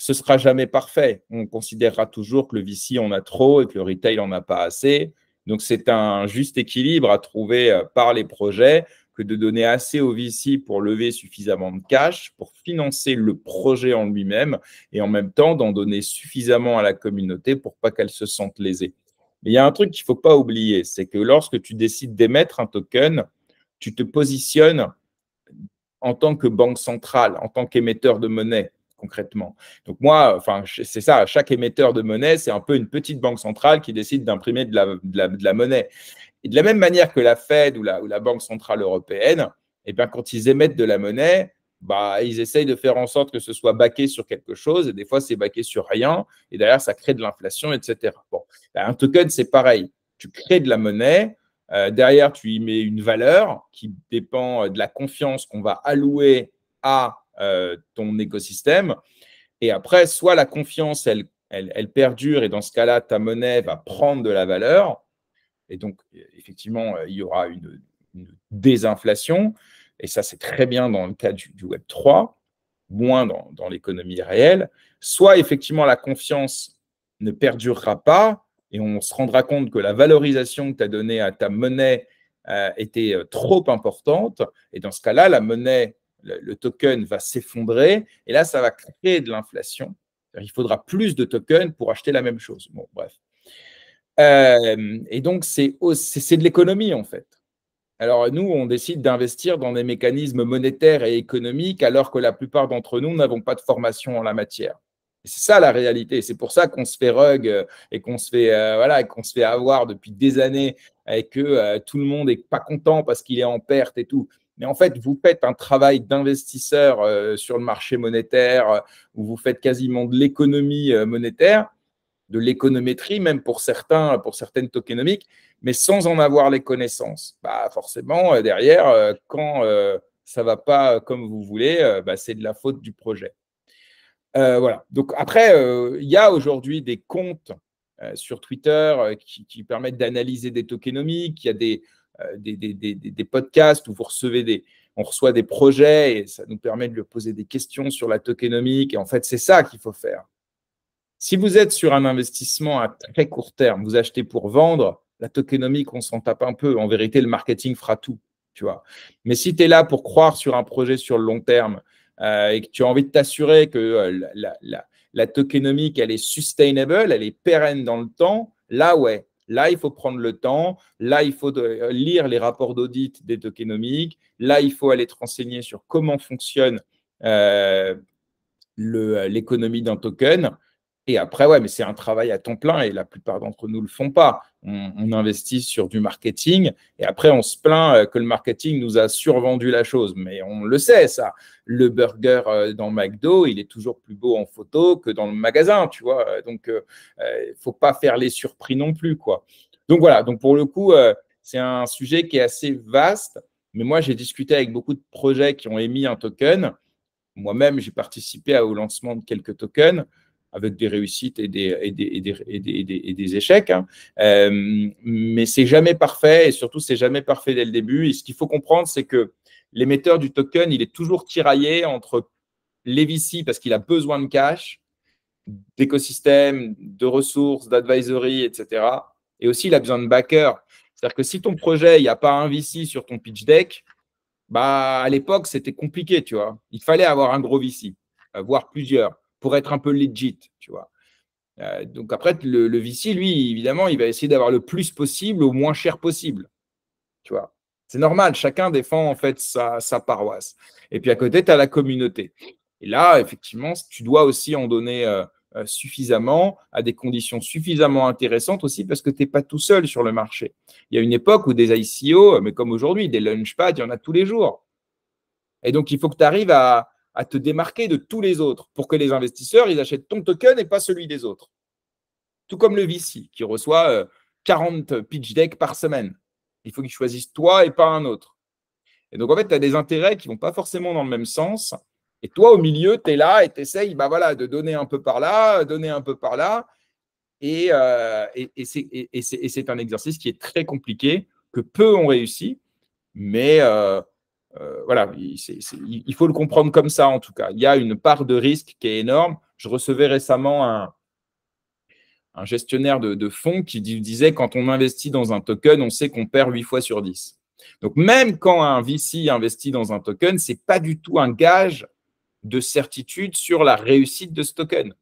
ce sera jamais parfait. On considérera toujours que le VC en a trop et que le retail en a pas assez. Donc c'est un juste équilibre à trouver euh, par les projets que de donner assez au VC pour lever suffisamment de cash pour financer le projet en lui-même et en même temps d'en donner suffisamment à la communauté pour pas qu'elle se sente lésée. Mais il y a un truc qu'il faut pas oublier, c'est que lorsque tu décides d'émettre un token, tu te positionnes en tant que banque centrale, en tant qu'émetteur de monnaie concrètement. Donc moi, enfin, c'est ça, chaque émetteur de monnaie, c'est un peu une petite banque centrale qui décide d'imprimer de la, de, la, monnaie. Et de la même manière que la Fed ou la, Banque centrale européenne, et eh bien, quand ils émettent de la monnaie, bah, ils essayent de faire en sorte que ce soit baqué sur quelque chose, et des fois c'est baqué sur rien, et derrière ça crée de l'inflation, etc. Bon, bah, un token, c'est pareil. Tu crées de la monnaie, euh, derrière tu y mets une valeur qui dépend euh, de la confiance qu'on va allouer à euh, ton écosystème. Et après, soit la confiance, elle, elle, perdure et dans ce cas-là, ta monnaie va prendre de la valeur. Et donc, effectivement, euh, il y aura une, désinflation. Et ça, c'est très bien dans le cas du, Web 3 moins dans, l'économie réelle, soit effectivement la confiance ne perdurera pas et on se rendra compte que la valorisation que tu as donnée à ta monnaie euh, était trop importante. Et dans ce cas-là, la monnaie le, token va s'effondrer, et là, ça va créer de l'inflation. Il faudra plus de tokens pour acheter la même chose. Bon, bref. Euh, et donc, c'est de l'économie, en fait. Alors, nous, on décide d'investir dans des mécanismes monétaires et économiques, alors que la plupart d'entre nous n'avons pas de formation en la matière. C'est ça la réalité. C'est pour ça qu'on se fait rug euh, et qu'on se fait euh, voilà et qu'on se fait avoir depuis des années et que tout le monde n'est pas content parce qu'il est en perte et tout mais en fait, vous faites un travail d'investisseur euh, sur le marché monétaire, euh, où vous faites quasiment de l'économie euh, monétaire, de l'économétrie même pour certains, pour certaines tokenomiques, mais sans en avoir les connaissances. Bah, forcément, derrière, quand ça ne va pas comme vous voulez, bah, c'est de la faute du projet. voilà. Donc après, il y a aujourd'hui des comptes sur Twitter qui, qui permettent d'analyser des tokenomiques. Il y a des, euh, des, des, des, des, podcasts où vous recevez des, on reçoit des projets et ça nous permet de lui poser des questions sur la tokenomique. Et en fait, c'est ça qu'il faut faire. Si vous êtes sur un investissement à très court terme, vous achetez pour vendre, la tokenomique, on s'en tape un peu. En vérité, le marketing fera tout, tu vois. Mais si tu es là pour croire sur un projet sur le long terme euh, et que tu as envie de t'assurer que euh, la, la, la, tokenomique, elle est sustainable, elle est pérenne dans le temps, là, ouais, Là, il faut prendre le temps. Là, il faut euh, lire les rapports d'audit des tokenomics. Là, il faut aller te renseigner sur comment fonctionne euh, euh, l'économie d'un token. Et après, ouais, mais c'est un travail à temps plein et la plupart d'entre nous ne le font pas. On, investit sur du marketing et après, on se plaint euh, que le marketing nous a survendu la chose. Mais on le sait, ça. Le burger euh, dans McDo, il est toujours plus beau en photo que dans le magasin, tu vois. Euh, donc, il ne faut pas faire les surpris non plus, quoi. Donc, voilà. Donc, pour le coup, c'est un sujet qui est assez vaste. Mais moi, j'ai discuté avec beaucoup de projets qui ont émis un token. Moi-même, j'ai participé au lancement de quelques tokens avec des réussites et des, et des, et des, et des, et des échecs. Hein. Euh, mais c'est jamais parfait et surtout, c'est jamais parfait dès le début. Et ce qu'il faut comprendre, c'est que l'émetteur du token, il est toujours tiraillé entre les VC parce qu'il a besoin de cash, d'écosystèmes, de ressources, d'advisory, etc. Et aussi, il a besoin de backers. C'est-à-dire que si ton projet, il n'y a pas un VC sur ton pitch deck, bah, à l'époque, c'était compliqué, tu vois. Il fallait avoir un gros VC, euh, voire plusieurs pour être un peu legit, tu vois. Euh, donc après, le, VC, lui, évidemment, il va essayer d'avoir le plus possible au moins cher possible, tu vois. C'est normal, chacun défend en fait sa, paroisse. Et puis à côté, tu as la communauté. Et là, effectivement, tu dois aussi en donner euh, euh, suffisamment, à des conditions suffisamment intéressantes aussi, parce que tu n'es pas tout seul sur le marché. Il y a une époque où des ICO, mais comme aujourd'hui, des lunchpad, il y en a tous les jours. Et donc, il faut que tu arrives à, à te démarquer de tous les autres pour que les investisseurs, ils achètent ton token et pas celui des autres. Tout comme le VC qui reçoit 40 euh, pitch decks par semaine. Il faut qu'ils choisissent toi et pas un autre. Et donc, en fait, tu as des intérêts qui ne vont pas forcément dans le même sens. Et toi, au milieu, tu es là et tu essayes bah voilà, de donner un peu par là, donner un peu par là. Et, euh, et, et c'est un exercice qui est très compliqué, que peu ont réussi. Mais euh, euh, voilà, il faut le comprendre comme ça en tout cas. Il y a une part de risque qui est énorme. Je recevais récemment un, gestionnaire de, fonds qui disait quand on investit dans un token, on sait qu'on perd 8 fois sur 10. Donc même quand un VC investit dans un token, c'est pas du tout un gage de certitude sur la réussite de ce token.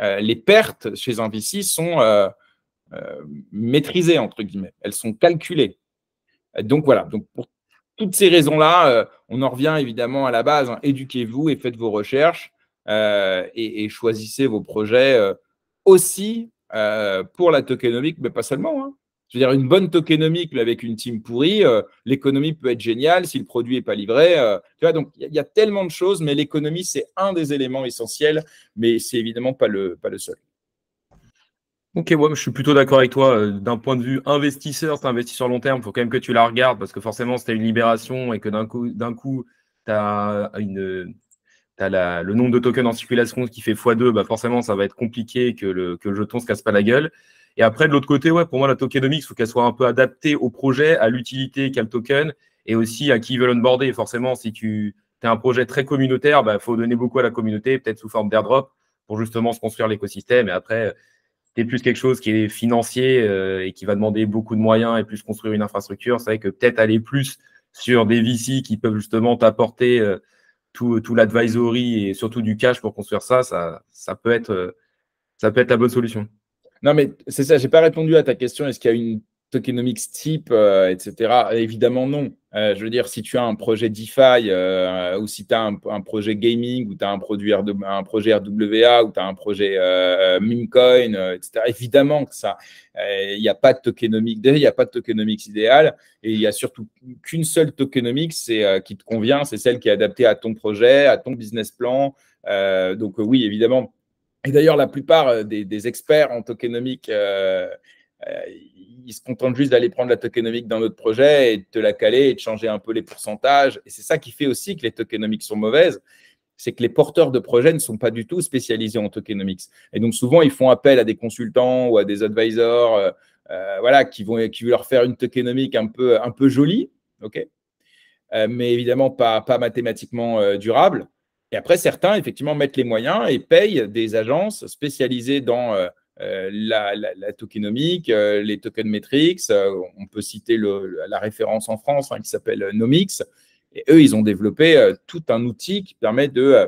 Euh, les pertes chez un VC sont euh, maîtrisées, entre guillemets. Elles sont calculées. Donc voilà, donc pour toutes ces raisons-là, euh, on en revient évidemment à la base. Hein. Éduquez-vous et faites vos recherches euh, et, choisissez vos projets euh, aussi euh, pour la tokenomique, mais pas seulement. Hein. Je veux dire, une bonne tokenomique mais avec une team pourrie, l'économie peut être géniale si le produit n'est pas livré. tu vois, donc il y, y, a tellement de choses, mais l'économie, c'est un des éléments essentiels, mais c'est évidemment pas le, pas le seul. Ok, je suis plutôt d'accord avec toi. Euh, d'un point de vue investisseur, c'est investisseur long terme, il faut quand même que tu la regardes parce que forcément, si tu as une libération et que d'un coup, tu as le nombre de tokens en circulation qui fait x2, bah forcément, ça va être compliqué que le, que le jeton se casse pas la gueule. Et après, de l'autre côté, ouais, pour moi, la tokenomics, il faut qu'elle soit un peu adaptée au projet, à l'utilité qu'a le token et aussi à qui ils veulent onboarder. Forcément, si tu as un projet très communautaire, il bah, faut donner beaucoup à la communauté, peut-être sous forme d'airdrop pour justement se construire l'écosystème. Et après, c'est plus quelque chose qui est financier euh, et qui va demander beaucoup de moyens et plus construire une infrastructure, c'est vrai que peut-être aller plus sur des VC qui peuvent justement t'apporter euh, tout, tout l'advisory et surtout du cash pour construire ça, ça, ça, peut, être, euh, ça peut être la bonne solution. Non, mais c'est ça, j'ai pas répondu à ta question. Est-ce qu'il y a une tokenomics type, euh, etc. Évidemment, non. Euh, je veux dire, si tu as un projet DeFi euh, ou si tu as un, projet gaming ou tu as un, produit un projet RWA ou tu as un projet Memecoin, etc., évidemment que ça, il n'y a pas de tokenomics. il n'y a pas de tokenomics idéal et il n'y a surtout qu'une seule tokenomics c'est qui te convient, c'est celle qui est adaptée à ton projet, à ton business plan. donc, oui, évidemment. Et d'ailleurs, la plupart des, des experts en tokenomics ils se contentent juste d'aller prendre la tokenomics dans notre projet et de te la caler et de changer un peu les pourcentages. Et c'est ça qui fait aussi que les tokenomics sont mauvaises, c'est que les porteurs de projets ne sont pas du tout spécialisés en tokenomics. Et donc souvent, ils font appel à des consultants ou à des advisors euh, euh, voilà, qui, vont, qui vont leur faire une tokenomics un peu, un peu jolie, ok euh, mais évidemment pas, pas mathématiquement durable. Et après, certains, effectivement, mettent les moyens et payent des agences spécialisées dans euh, la, la, tokenomique, euh, les token metrics, euh, on peut citer la référence en France hein, qui s'appelle Nomics, et eux, ils ont développé tout un outil qui permet de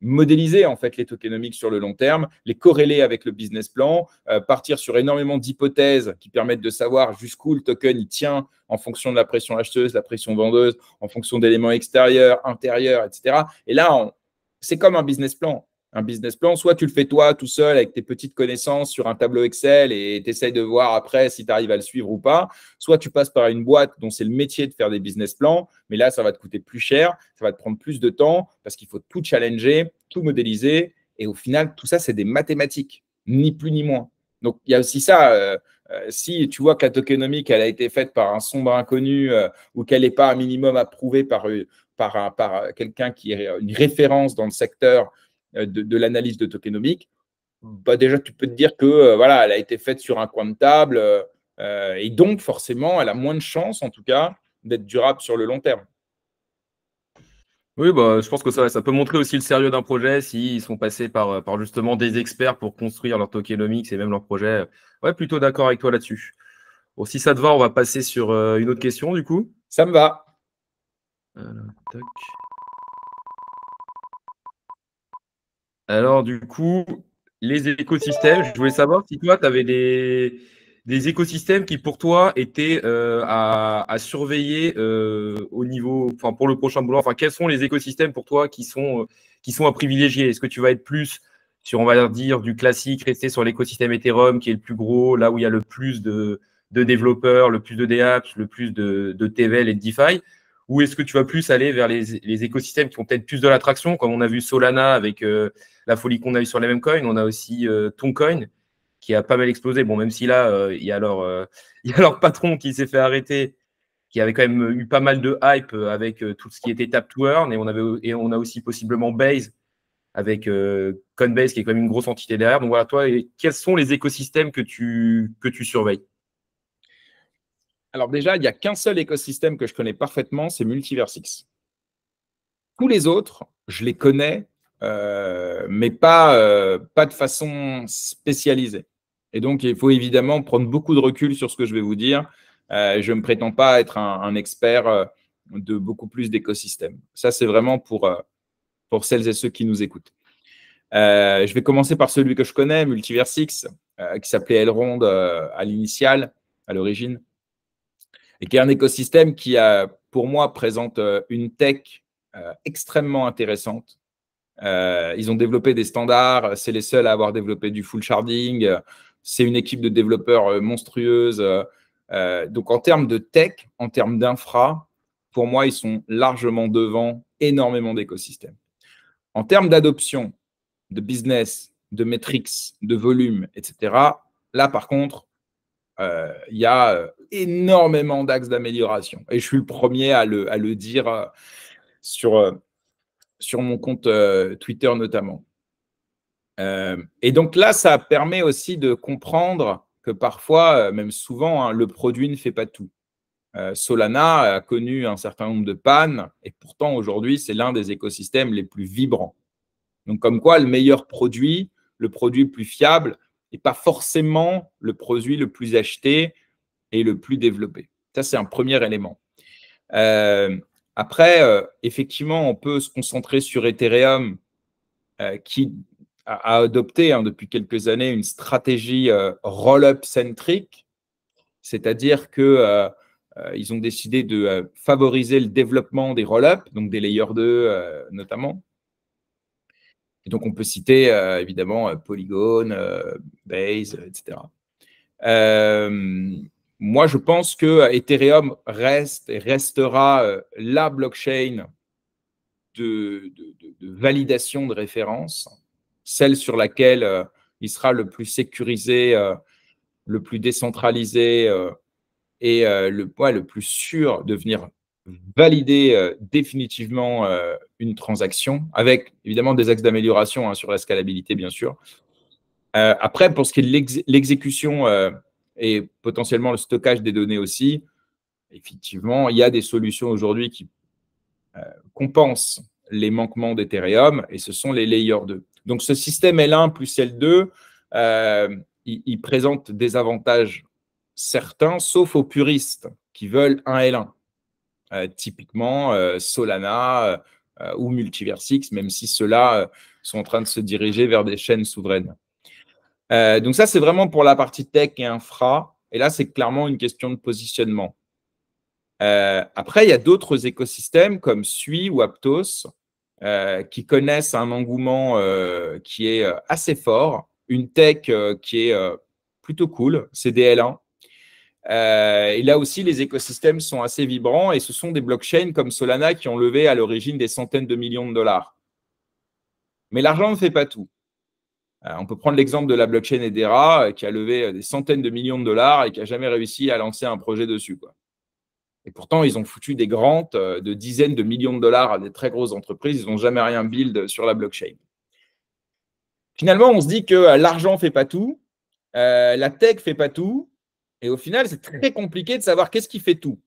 modéliser en fait les tokenomics sur le long terme, les corréler avec le business plan, partir sur énormément d'hypothèses qui permettent de savoir jusqu'où le token il tient en fonction de la pression acheteuse, la pression vendeuse, en fonction d'éléments extérieurs, intérieurs, etc. Et là, c'est comme un business plan un business plan. Soit tu le fais toi tout seul avec tes petites connaissances sur un tableau Excel et tu essayes de voir après si tu arrives à le suivre ou pas. Soit tu passes par une boîte dont c'est le métier de faire des business plans, mais là, ça va te coûter plus cher, ça va te prendre plus de temps parce qu'il faut tout challenger, tout modéliser. Et au final, tout ça, c'est des mathématiques, ni plus ni moins. Donc, il y a aussi ça. Euh, euh, si tu vois que la tokenomique, elle a été faite par un sombre inconnu euh, ou qu'elle n'est pas un minimum approuvée par, par, par quelqu'un qui est une référence dans le secteur, euh, de, l'analyse de tokenomics, hmm. bah déjà, tu peux te dire que euh, voilà, elle a été faite sur un coin de table euh, et donc, forcément, elle a moins de chances, en tout cas, d'être durable sur le long terme. Oui, bah, je pense que ça, peut montrer aussi le sérieux d'un projet s'ils sont passés par, par justement des experts pour construire leur tokenomics et même leur projet. Ouais, plutôt d'accord avec toi là-dessus. Bon, si ça te va, on va passer sur une autre question du coup. Ça me va. Alors, du coup, les écosystèmes, je voulais savoir si toi, tu avais des, écosystèmes qui, pour toi, étaient euh, à, surveiller euh, au niveau, enfin, pour le prochain boulot. Enfin, quels sont les écosystèmes pour toi qui sont, euh, qui sont à privilégier Est-ce que tu vas être plus sur, on va dire, du classique, rester sur l'écosystème Ethereum qui est le plus gros, là où il y a le plus de, développeurs, le plus de DApps, le plus de, de TVL et de DeFi ou est-ce que tu vas plus aller vers les, les écosystèmes qui ont peut-être plus de l'attraction, comme on a vu Solana avec euh, la folie qu'on a eu sur les mêmes coins On a aussi euh, Toncoin qui a pas mal explosé. Bon, même si là, euh, il y, euh, y, a leur patron qui s'est fait arrêter, qui avait quand même eu pas mal de hype avec tout ce qui était Tap to Earn. Et on, avait, et on a aussi possiblement Base avec Coinbase qui est quand même une grosse entité derrière. Donc voilà, toi, quels sont les écosystèmes que tu, que tu surveilles alors déjà, il n'y a qu'un seul écosystème que je connais parfaitement, c'est Multiversix. Tous les autres, je les connais, euh, mais pas, euh, pas de façon spécialisée. Et donc, il faut évidemment prendre beaucoup de recul sur ce que je vais vous dire. Euh, je ne prétends pas être un, expert de beaucoup plus d'écosystèmes. Ça, c'est vraiment pour, pour celles et ceux qui nous écoutent. je vais commencer par celui que je connais, Multiversix, qui s'appelait Elrond à l'initiale, à l'origine et qui est un écosystème qui, a, pour moi, présente euh, une tech euh, extrêmement intéressante. Euh, ils ont développé des standards, c'est les seuls à avoir développé du full sharding, c'est une équipe de développeurs monstrueuse. donc en termes de tech, en termes d'infra, pour moi, ils sont largement devant énormément d'écosystèmes. En termes d'adoption, de business, de metrics, de volume, etc., là par contre, euh, il y a euh, énormément d'axes d'amélioration. Et je suis le premier à le, dire euh, sur, sur mon compte Twitter notamment. et donc là, ça permet aussi de comprendre que parfois, même souvent, hein, le produit ne fait pas tout. Solana a connu un certain nombre de pannes et pourtant aujourd'hui, c'est l'un des écosystèmes les plus vibrants. Donc comme quoi, le meilleur produit, le produit plus fiable, pas forcément le produit le plus acheté et le plus développé. Ça, c'est un premier élément. Euh, après, euh, effectivement, on peut se concentrer sur Ethereum euh, qui a, adopté hein, depuis quelques années une stratégie roll-up centrique, c'est-à-dire que ils ont décidé de favoriser le développement des roll-up, donc des layers 2 notamment, donc, on peut citer euh, évidemment euh, Polygon, euh, Base, etc. moi, je pense que Ethereum reste et restera la blockchain de, validation de référence, celle sur laquelle il sera le plus sécurisé, le plus décentralisé et le, ouais, le plus sûr de venir valider euh, définitivement euh, une transaction avec évidemment des axes d'amélioration hein, sur la scalabilité, bien sûr. Euh, après, pour ce qui est de l'exécution et potentiellement le stockage des données aussi, effectivement, il y a des solutions aujourd'hui qui compensent les manquements d'Ethereum et ce sont les layers 2. Donc ce système L1 plus L2, il, il, présente des avantages certains, sauf aux puristes qui veulent un L1. Euh, typiquement euh, Solana euh, ou Multiversix, même si ceux-là sont en train de se diriger vers des chaînes souveraines. donc ça, c'est vraiment pour la partie tech et infra. Et là, c'est clairement une question de positionnement. après, il y a d'autres écosystèmes comme Sui ou Aptos qui connaissent un engouement qui est assez fort, une tech qui est plutôt cool, cdl 1 euh, et là aussi, les écosystèmes sont assez vibrants et ce sont des blockchains comme Solana qui ont levé à l'origine des centaines de millions de dollars. Mais l'argent ne fait pas tout. Euh, on peut prendre l'exemple de la blockchain Edera euh, qui a levé des centaines de millions de dollars et qui n'a jamais réussi à lancer un projet dessus. Et pourtant, ils ont foutu des grants de dizaines de millions de dollars à des très grosses entreprises. Ils n'ont jamais rien build sur la blockchain. Finalement, on se dit que l'argent ne fait pas tout, la tech ne fait pas tout, et au final, c'est très compliqué de savoir qu'est-ce qui fait tout.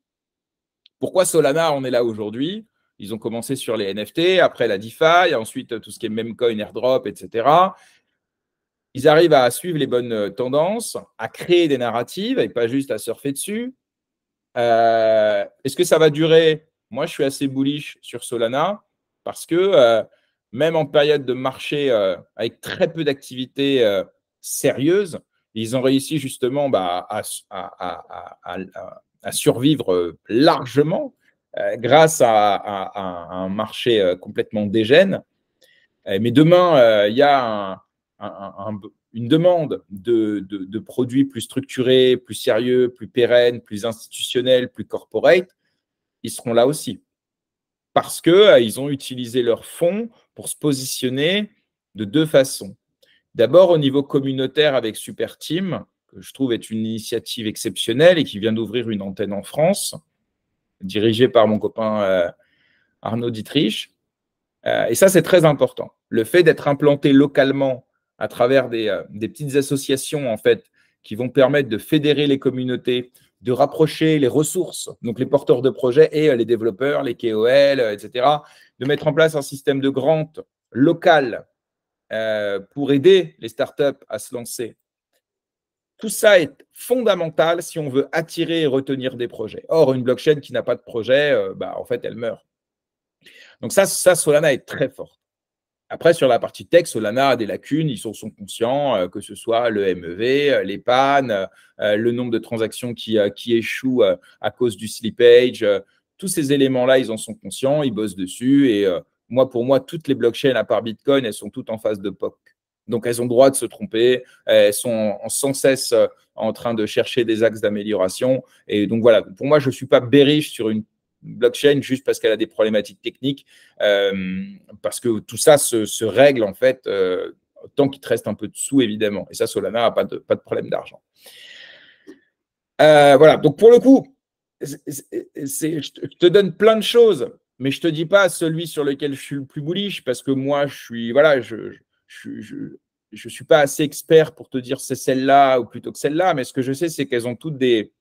Pourquoi Solana, on est là aujourd'hui Ils ont commencé sur les NFT, après la DeFi, ensuite tout ce qui est coin Airdrop, etc. Ils arrivent à suivre les bonnes tendances, à créer des narratives et pas juste à surfer dessus. Euh, est-ce que ça va durer Moi, je suis assez bullish sur Solana parce que euh, même en période de marché euh, avec très peu d'activités sérieuses, ils ont réussi justement bah, à, survivre euh, largement euh, grâce à, un marché euh, complètement dégène. Mais demain, il y a une demande de, produits plus structurés, plus sérieux, plus pérennes, plus institutionnels, plus corporate. Ils seront là aussi parce qu'ils ils ont utilisé leurs fonds pour se positionner de deux façons. D'abord, au niveau communautaire avec Super Team, que je trouve est une initiative exceptionnelle et qui vient d'ouvrir une antenne en France, dirigée par mon copain euh, Arnaud Dietrich. Euh, et ça, c'est très important. Le fait d'être implanté localement à travers euh, des, petites associations, en fait, qui vont permettre de fédérer les communautés, de rapprocher les ressources, donc les porteurs de projets et les développeurs, les KOL, etc., de mettre en place un système de grant local euh, pour aider les startups à se lancer. Tout ça est fondamental si on veut attirer et retenir des projets. Or, une blockchain qui n'a pas de projet, euh, bah, en fait, elle meurt. Donc ça, Solana est très forte. Après, sur la partie tech, Solana a des lacunes, ils sont, sont conscients, euh, que ce soit le MEV, les pannes, le nombre de transactions qui, qui échouent à cause du slippage, tous ces éléments-là, ils en sont conscients, ils bossent dessus et moi, pour moi, toutes les blockchains, à part Bitcoin, elles sont toutes en phase de POC. Donc, elles ont le droit de se tromper. Elles sont sans cesse euh, en train de chercher des axes d'amélioration. Et donc, voilà. Pour moi, je ne suis pas bérif sur une blockchain juste parce qu'elle a des problématiques techniques, euh, parce que tout ça se, règle, en fait, euh, tant qu'il te reste un peu de sous, évidemment. Et ça, Solana n'a pas de, pas de problème d'argent. voilà. Donc, pour le coup, je te donne plein de choses mais je te dis pas celui sur lequel je suis le plus bullish parce que moi, je suis, voilà, je, je, je, suis pas assez expert pour te dire c'est celle-là ou plutôt que celle-là, mais ce que je sais, c'est qu'elles ont toutes des,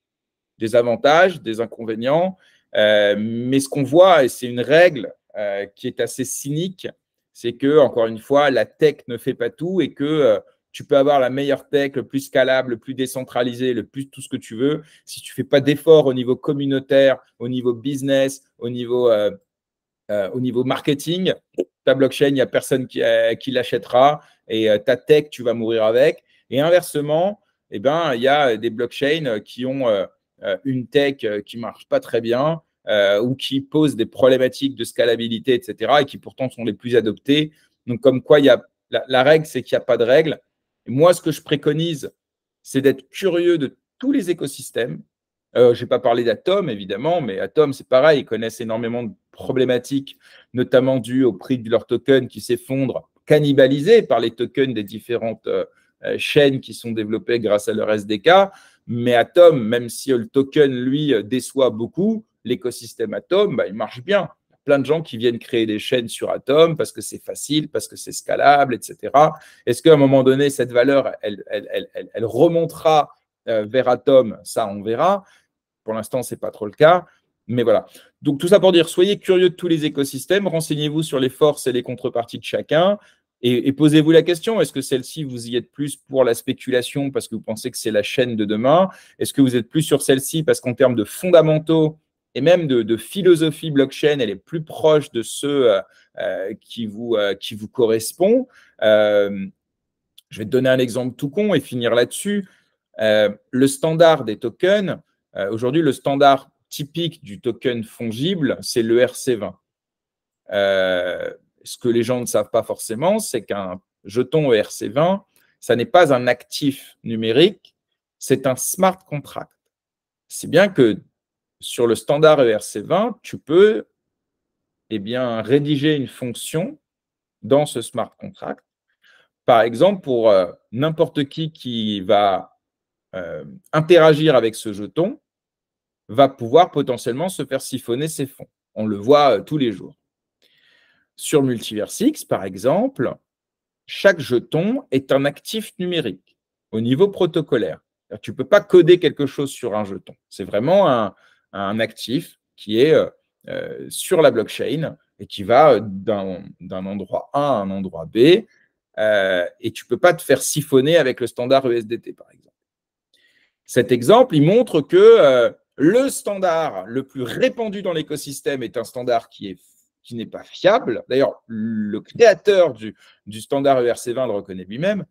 des avantages, des inconvénients. Euh, mais ce qu'on voit, et c'est une règle euh, qui est assez cynique, c'est que, encore une fois, la tech ne fait pas tout et que euh, tu peux avoir la meilleure tech, le plus scalable, le plus décentralisé, le plus tout ce que tu veux. Si tu fais pas d'efforts au niveau communautaire, au niveau business, au niveau euh, au niveau marketing, ta blockchain, il n'y a personne qui, euh, l'achètera et euh, ta tech, tu vas mourir avec. Et inversement, eh ben, il y a des blockchains qui ont une tech qui ne marche pas très bien ou qui posent des problématiques de scalabilité, etc. et qui pourtant sont les plus adoptées. Donc, comme quoi, il y a, la, règle, c'est qu'il n'y a pas de règle. moi, ce que je préconise, c'est d'être curieux de tous les écosystèmes. je n'ai pas parlé d'Atom, évidemment, mais Atom, c'est pareil, ils connaissent énormément de problématique, notamment dû au prix de leurs tokens qui s'effondre, cannibalisé par les tokens des différentes euh, euh, chaînes qui sont développées grâce à leur SDK. Mais Atom, même si le token, lui, euh, déçoit beaucoup, l'écosystème Atom, bah, il marche bien. plein de gens qui viennent créer des chaînes sur Atom parce que c'est facile, parce que c'est scalable, etc. Est-ce qu'à un moment donné, cette valeur, elle, elle, elle, elle remontera vers Atom Ça, on verra. Pour l'instant, ce n'est pas trop le cas. Mais voilà. Donc tout ça pour dire, soyez curieux de tous les écosystèmes, renseignez-vous sur les forces et les contreparties de chacun. Et, posez-vous la question, est-ce que celle-ci, vous y êtes plus pour la spéculation parce que vous pensez que c'est la chaîne de demain Est-ce que vous êtes plus sur celle-ci parce qu'en termes de fondamentaux, et même de, philosophie blockchain, elle est plus proche de ceux euh, euh, qui, vous, euh, qui vous correspond. je vais te donner un exemple tout con et finir là-dessus. le standard des tokens, aujourd'hui, le standard typique du token fongible, c'est le RC20. Euh, ce que les gens ne savent pas forcément, c'est qu'un jeton ERC20, ça n'est pas un actif numérique, c'est un smart contract. C'est bien que sur le standard ERC20, tu peux eh bien, rédiger une fonction dans ce smart contract. Par exemple, pour euh, n'importe qui qui va euh, interagir avec ce jeton, va pouvoir potentiellement se faire siphonner ses fonds. On le voit euh, tous les jours. Sur Multiverse par exemple, chaque jeton est un actif numérique au niveau protocolaire. Tu ne peux pas coder quelque chose sur un jeton. C'est vraiment un, actif qui est euh, euh, sur la blockchain et qui va d'un endroit A à un endroit B. et tu ne peux pas te faire siphonner avec le standard USDT, e par exemple. Cet exemple, il montre que le standard le plus répandu dans l'écosystème est un standard qui est qui n'est pas fiable. D'ailleurs, le créateur du, du standard ERC20 le reconnaît lui-même.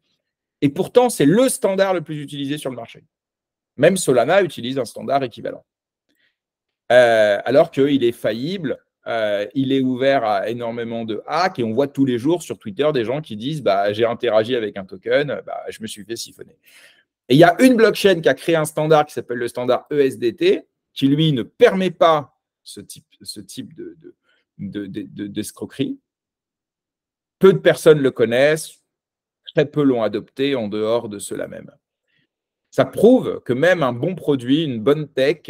Et pourtant, c'est le standard le plus utilisé sur le marché. Même Solana utilise un standard équivalent. Euh, alors qu'il est faillible, euh, il est ouvert à énormément de hacks et on voit tous les jours sur Twitter des gens qui disent bah, j'ai interagi avec un token, bah, je me suis fait siphonner. Et il y a une blockchain qui a créé un standard qui s'appelle le standard ESDT, qui lui ne permet pas ce type, d'escroquerie. De, peu de personnes le connaissent, très peu l'ont adopté en dehors de cela même. Ça prouve que même un bon produit, une bonne tech,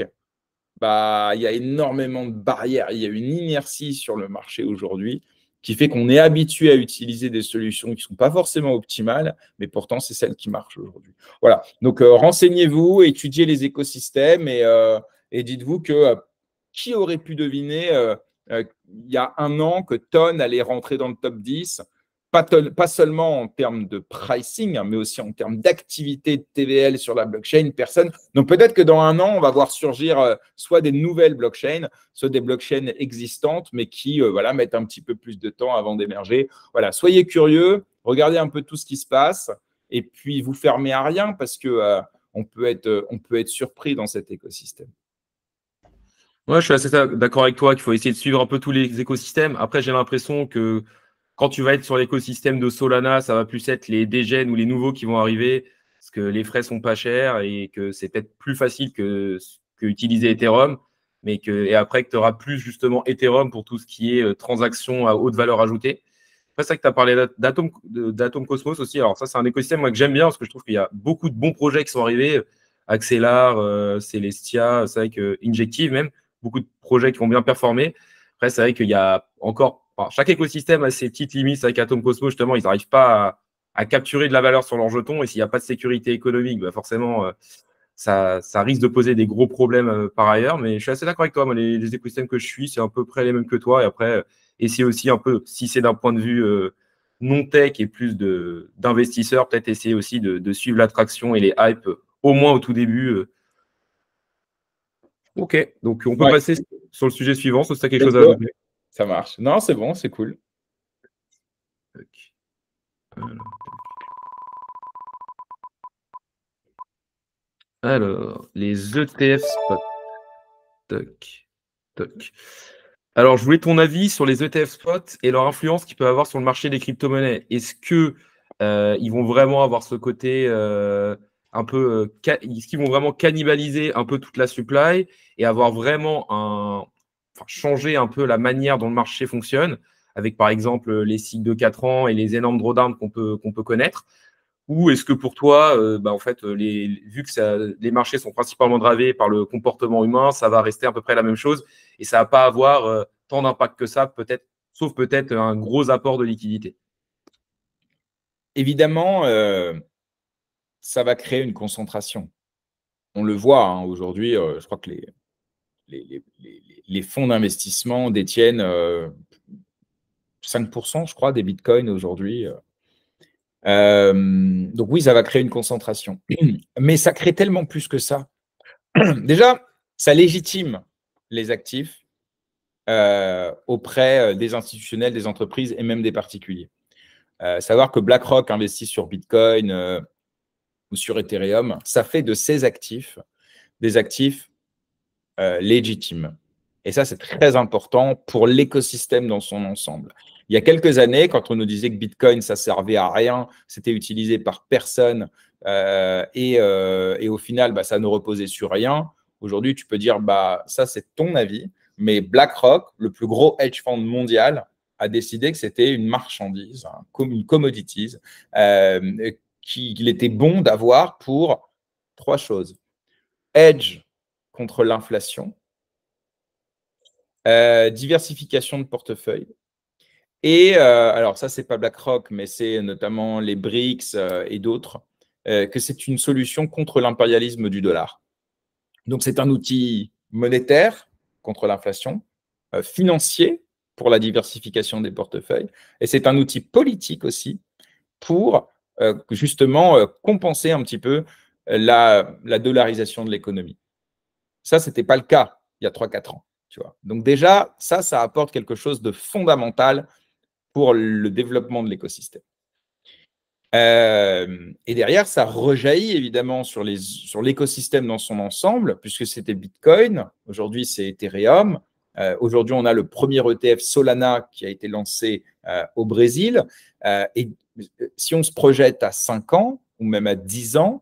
bah, il y a énormément de barrières, il y a une inertie sur le marché aujourd'hui qui fait qu'on est habitué à utiliser des solutions qui ne sont pas forcément optimales, mais pourtant c'est celles qui marchent aujourd'hui. Voilà, donc euh, renseignez-vous, étudiez les écosystèmes et, euh, dites-vous que euh, qui aurait pu deviner il y a un an que Ton allait rentrer dans le top 10 pas, seulement en termes de pricing, hein, mais aussi en termes d'activité de TVL sur la blockchain, personne. Donc peut-être que dans un an, on va voir surgir euh, soit des nouvelles blockchains, soit des blockchains existantes, mais qui euh, voilà, mettent un petit peu plus de temps avant d'émerger. Voilà, soyez curieux, regardez un peu tout ce qui se passe, et puis vous fermez à rien parce que euh, on, peut être, on peut être surpris dans cet écosystème. Ouais, je suis assez d'accord avec toi qu'il faut essayer de suivre un peu tous les écosystèmes. Après, j'ai l'impression que quand tu vas être sur l'écosystème de Solana, ça va plus être les dégènes ou les nouveaux qui vont arriver, parce que les frais sont pas chers et que c'est peut-être plus facile que, que utiliser Ethereum. Mais que, et après que tu auras plus justement Ethereum pour tout ce qui est euh, transaction transactions à haute valeur ajoutée. Après, c'est ça que tu as parlé d'Atom Cosmos aussi. Alors, ça, c'est un écosystème que j'aime bien parce que je trouve qu'il y a beaucoup de bons projets qui sont arrivés. Accelar, euh, Celestia, c'est vrai que Injective même, beaucoup de projets qui ont bien performé. Après, c'est vrai qu'il y a encore chaque écosystème a ses petites limites avec Atom Cosmo. justement, ils n'arrivent pas à, capturer de la valeur sur leur jeton. Et s'il n'y a pas de sécurité économique, bah, forcément, euh, ça, risque de poser des gros problèmes euh, par ailleurs. Mais je suis assez d'accord avec toi. Moi, les, écosystèmes que je suis, c'est à peu près les mêmes que toi. Et après, euh, essayer aussi un peu, si c'est d'un point de vue non tech et plus d'investisseurs, peut-être essayer aussi de, suivre l'attraction et les hypes, au moins au tout début. Ok, donc on peut passer sur le sujet suivant, sauf si tu as quelque chose à ajouter. Ça marche. Non, c'est bon, c'est cool. Alors, les ETF spot. Toc, toc. Alors, je voulais ton avis sur les ETF spot et leur influence qu'ils peuvent avoir sur le marché des crypto-monnaies. Est-ce que euh, ils vont vraiment avoir ce côté euh, un peu, euh, ce qu'ils vont vraiment cannibaliser un peu toute la supply et avoir vraiment un, changer un peu la manière dont le marché fonctionne, avec par exemple euh, les cycles de 4 ans et les énormes drawdowns qu'on peut, qu'on peut connaître Ou est-ce que pour toi, euh, bah, en fait, euh, les, vu que les marchés sont principalement gravés par le comportement humain, ça va rester à peu près la même chose et ça va pas avoir tant d'impact que ça, peut-être, sauf peut-être un gros apport de liquidité Évidemment, ça va créer une concentration. On le voit hein, aujourd'hui, je crois que les, les, fonds d'investissement détiennent 5%, euh, je crois, des bitcoins aujourd'hui. Euh. Euh, donc oui, ça va créer une concentration. Mais ça crée tellement plus que ça. Déjà, ça légitime les actifs auprès des institutionnels, des entreprises et même des particuliers. savoir que BlackRock investit sur Bitcoin ou sur Ethereum, ça fait de ces actifs des actifs euh, légitime. Et ça, c'est très important pour l'écosystème dans son ensemble. Il y a quelques années, quand on nous disait que Bitcoin, ça servait à rien, c'était utilisé par personne, euh, euh, et, au final, bah, ça ne reposait sur rien. Aujourd'hui, tu peux dire, bah, ça, c'est ton avis, mais BlackRock, le plus gros hedge fund mondial, a décidé que c'était une marchandise, hein, une commodities, qu'il était bon d'avoir pour trois choses. Edge contre l'inflation, euh, diversification de portefeuille. Et euh, alors ça, ce n'est pas BlackRock, mais c'est notamment les BRICS euh, et d'autres, que c'est une solution contre l'impérialisme du dollar. Donc c'est un outil monétaire contre l'inflation, financier pour la diversification des portefeuilles, et c'est un outil politique aussi pour justement compenser un petit peu la dollarisation de l'économie. Ça, ce n'était pas le cas il y a 3-4 ans. Tu vois. Donc déjà, ça, ça apporte quelque chose de fondamental pour le développement de l'écosystème. Euh, et derrière, ça rejaillit évidemment sur l'écosystème sur dans son ensemble, puisque c'était Bitcoin, aujourd'hui c'est Ethereum, euh, aujourd'hui on a le premier ETF Solana qui a été lancé euh, au Brésil. et si on se projette à 5 ans ou même à 10 ans,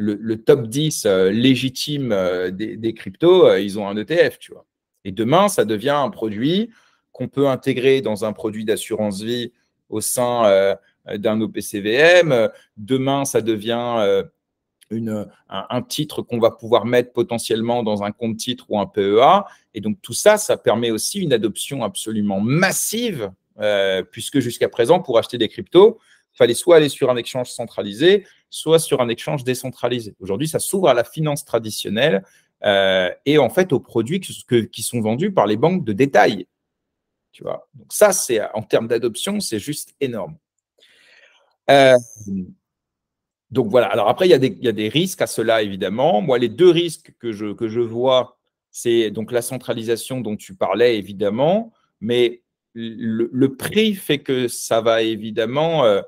le, top 10 euh, légitime euh, des, cryptos, euh, ils ont un ETF, tu vois. Et demain, ça devient un produit qu'on peut intégrer dans un produit d'assurance vie au sein d'un OPCVM. Demain, ça devient un, titre qu'on va pouvoir mettre potentiellement dans un compte titre ou un PEA. Et donc, tout ça, ça permet aussi une adoption absolument massive, puisque jusqu'à présent, pour acheter des cryptos, fallait soit aller sur un échange centralisé, soit sur un échange décentralisé. Aujourd'hui, ça s'ouvre à la finance traditionnelle euh, et en fait aux produits que, qui sont vendus par les banques de détail. Tu vois Donc ça, c'est en termes d'adoption, c'est juste énorme. Euh, donc voilà. Alors après, il y, a des, risques à cela, évidemment. Moi, les deux risques que je, que je vois, c'est donc la centralisation dont tu parlais, évidemment, mais le, prix fait que ça va évidemment euh,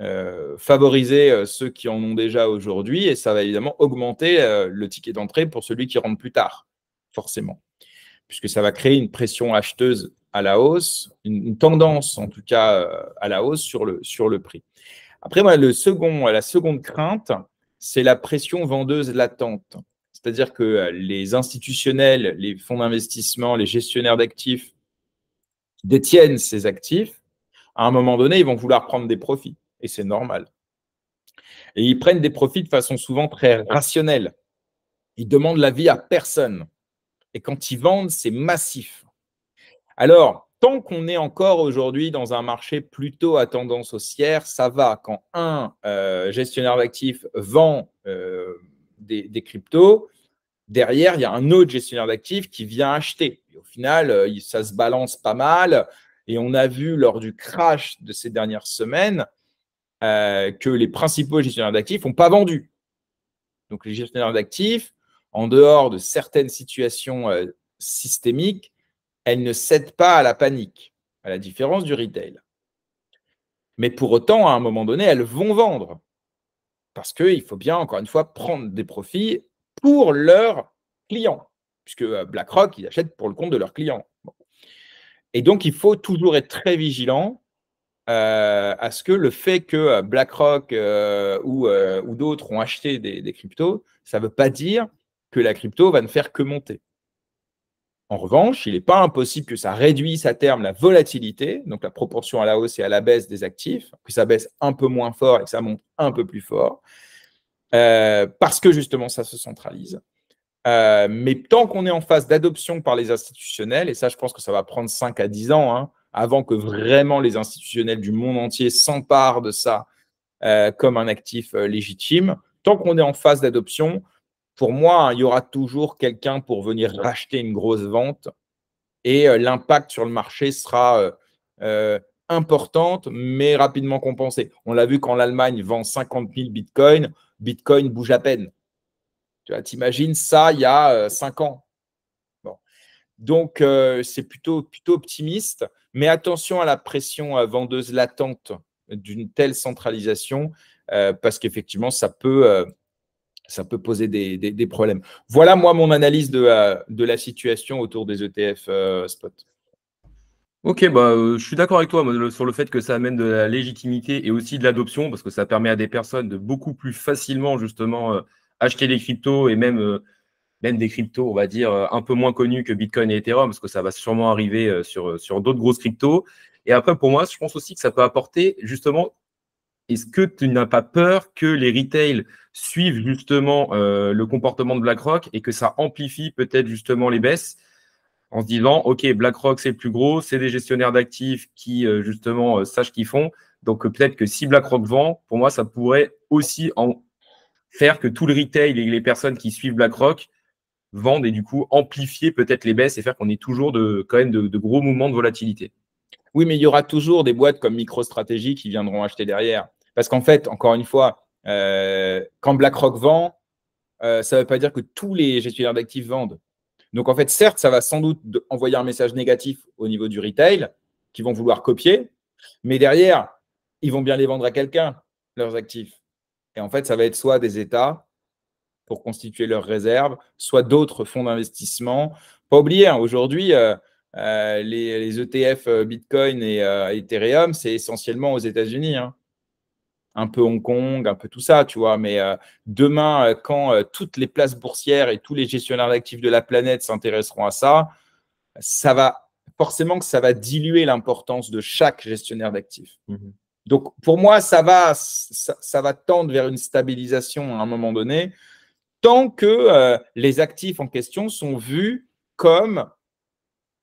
euh, favoriser euh, ceux qui en ont déjà aujourd'hui et ça va évidemment augmenter euh, le ticket d'entrée pour celui qui rentre plus tard, forcément, puisque ça va créer une pression acheteuse à la hausse, une, tendance en tout cas à la hausse sur le, sur le prix. Après, moi, le second, la seconde crainte, c'est la pression vendeuse latente. C'est-à-dire que les institutionnels, les fonds d'investissement, les gestionnaires d'actifs détiennent ces actifs. À un moment donné, ils vont vouloir prendre des profits et c'est normal. Et ils prennent des profits de façon souvent très rationnelle. Ils demandent la vie à personne. Et quand ils vendent, c'est massif. Alors, tant qu'on est encore aujourd'hui dans un marché plutôt à tendance haussière, ça va. Quand un euh, gestionnaire d'actifs vend euh, des, des, cryptos, derrière, il y a un autre gestionnaire d'actifs qui vient acheter. au final, euh, ça se balance pas mal. Et on a vu lors du crash de ces dernières semaines euh, que les principaux gestionnaires d'actifs n'ont pas vendu. Donc les gestionnaires d'actifs, en dehors de certaines situations euh, systémiques, elles ne cèdent pas à la panique, à la différence du retail. Mais pour autant, à un moment donné, elles vont vendre. Parce qu'il faut bien, encore une fois, prendre des profits pour leurs clients. Puisque euh, BlackRock, ils achètent pour le compte de leurs clients. Et donc, il faut toujours être très vigilant euh, à ce que le fait que euh, BlackRock euh, ou, d'autres ont acheté des, cryptos, ça ne veut pas dire que la crypto va ne faire que monter. En revanche, il n'est pas impossible que ça réduise à terme la volatilité, donc la proportion à la hausse et à la baisse des actifs, que ça baisse un peu moins fort et que ça monte un peu plus fort, parce que justement ça se centralise. mais tant qu'on est en phase d'adoption par les institutionnels, et ça je pense que ça va prendre 5 à 10 ans, hein, avant que vraiment les institutionnels du monde entier s'emparent de ça euh, comme un actif euh, légitime. Tant qu'on est en phase d'adoption, pour moi, hein, il y aura toujours quelqu'un pour venir racheter une grosse vente et euh, l'impact sur le marché sera importante, mais rapidement compensé. On l'a vu quand l'Allemagne vend 50 000 bitcoins, bitcoin bouge à peine. Tu vois, t'imagines ça il y a 5 ans. Donc, c'est plutôt, plutôt optimiste. Mais attention à la pression vendeuse latente d'une telle centralisation, euh, parce qu'effectivement, ça peut, euh, ça peut poser des, problèmes. Voilà, moi, mon analyse de, euh, la situation autour des ETF spot. Ok, bah, je suis d'accord avec toi sur le fait que ça amène de la légitimité et aussi de l'adoption, parce que ça permet à des personnes de beaucoup plus facilement, justement, acheter des cryptos et même même des cryptos, on va dire, euh, un peu moins connus que Bitcoin et Ethereum, parce que ça va sûrement arriver euh, sur, euh, sur d'autres grosses cryptos. Et après, pour moi, je pense aussi que ça peut apporter justement est-ce que tu n'as pas peur que les retails suivent justement le comportement de BlackRock et que ça amplifie peut-être justement les baisses en se disant, OK, BlackRock, c'est le plus gros, c'est des gestionnaires d'actifs qui justement sachent qu'ils font. Donc peut-être que si BlackRock vend, pour moi, ça pourrait aussi en faire que tout le retail et les personnes qui suivent BlackRock vendent et du coup amplifier peut-être les baisses et faire qu'on ait toujours de, quand même de, gros mouvements de volatilité. Oui, mais il y aura toujours des boîtes comme Microstratégie qui viendront acheter derrière. Parce qu'en fait, encore une fois, euh, quand BlackRock vend, euh, ça ne veut pas dire que tous les gestionnaires d'actifs vendent. Donc en fait, certes, ça va sans doute envoyer un message négatif au niveau du retail, qui vont vouloir copier, mais derrière, ils vont bien les vendre à quelqu'un, leurs actifs. Et en fait, ça va être soit des États, pour constituer leurs réserves, soit d'autres fonds d'investissement. Pas oublier, hein, aujourd'hui, euh, euh, les, ETF e euh, Bitcoin et Ethereum, c'est essentiellement aux États-Unis. Hein. Un peu Hong Kong, un peu tout ça, tu vois. Mais demain, quand toutes les places boursières et tous les gestionnaires d'actifs de la planète s'intéresseront à ça, ça va forcément que ça va diluer l'importance de chaque gestionnaire d'actifs. Mmh Donc, pour moi, ça va, ça, va tendre vers une stabilisation à un moment donné tant que euh, les actifs en question sont vus comme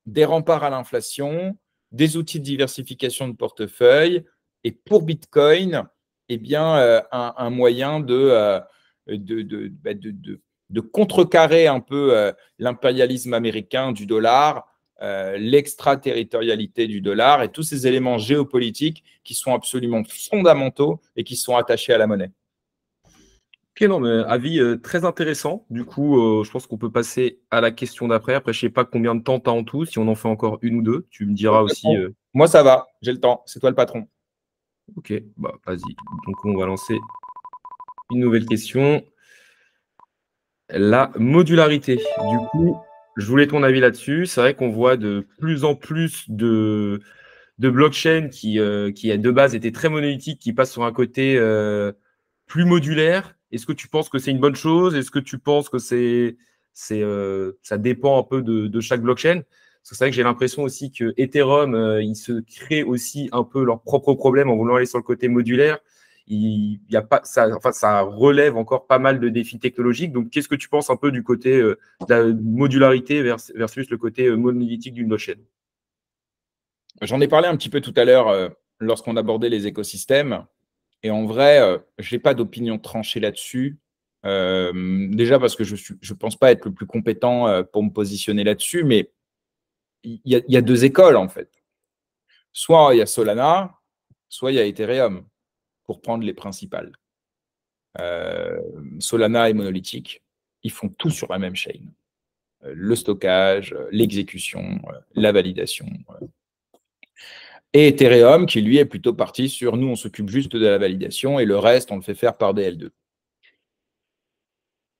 des remparts à l'inflation, des outils de diversification de portefeuille, et pour Bitcoin, eh bien, euh, un, moyen euh, bah, de, de, de, contrecarrer un peu l'impérialisme américain du dollar, l'extraterritorialité du dollar et tous ces éléments géopolitiques qui sont absolument fondamentaux et qui sont attachés à la monnaie. Ok, non, mais avis euh, très intéressant. Du coup, euh, je pense qu'on peut passer à la question d'après. Après, je ne sais pas combien de temps tu as en tout. Si on en fait encore une ou deux, tu me diras aussi. Euh. Moi, ça va. J'ai le temps. C'est toi le patron. Ok, bah, vas-y. Donc, on va lancer une nouvelle question. La modularité. Du coup, je voulais ton avis là-dessus. C'est vrai qu'on voit de plus en plus de, de blockchain qui, qui, de base, étaient très monolithiques, qui passent sur un côté plus modulaire est-ce que tu penses que c'est une bonne chose Est-ce que tu penses que c'est, c'est, euh, ça dépend un peu de, chaque blockchain Parce que c'est vrai que j'ai l'impression aussi que Ethereum, euh, ils se créent aussi un peu leurs propres problèmes en voulant aller sur le côté modulaire. Il, y a pas, ça, enfin, ça relève encore pas mal de défis technologiques. Donc, qu'est-ce que tu penses un peu du côté euh, de la modularité versus le côté monolithique d'une blockchain J'en ai parlé un petit peu tout à l'heure lorsqu'on abordait les écosystèmes. Et en vrai, euh, je n'ai pas d'opinion tranchée là-dessus. Euh, déjà parce que je ne pense pas être le plus compétent euh, pour me positionner là-dessus, mais il y, y, a deux écoles en fait. Soit il y a Solana, soit il y a Ethereum, pour prendre les principales. Solana est monolithique, ils font tout sur la même chaîne. Le stockage, l'exécution, la validation, et Ethereum qui lui est plutôt parti sur nous, on s'occupe juste de la validation et le reste, on le fait faire par dl 2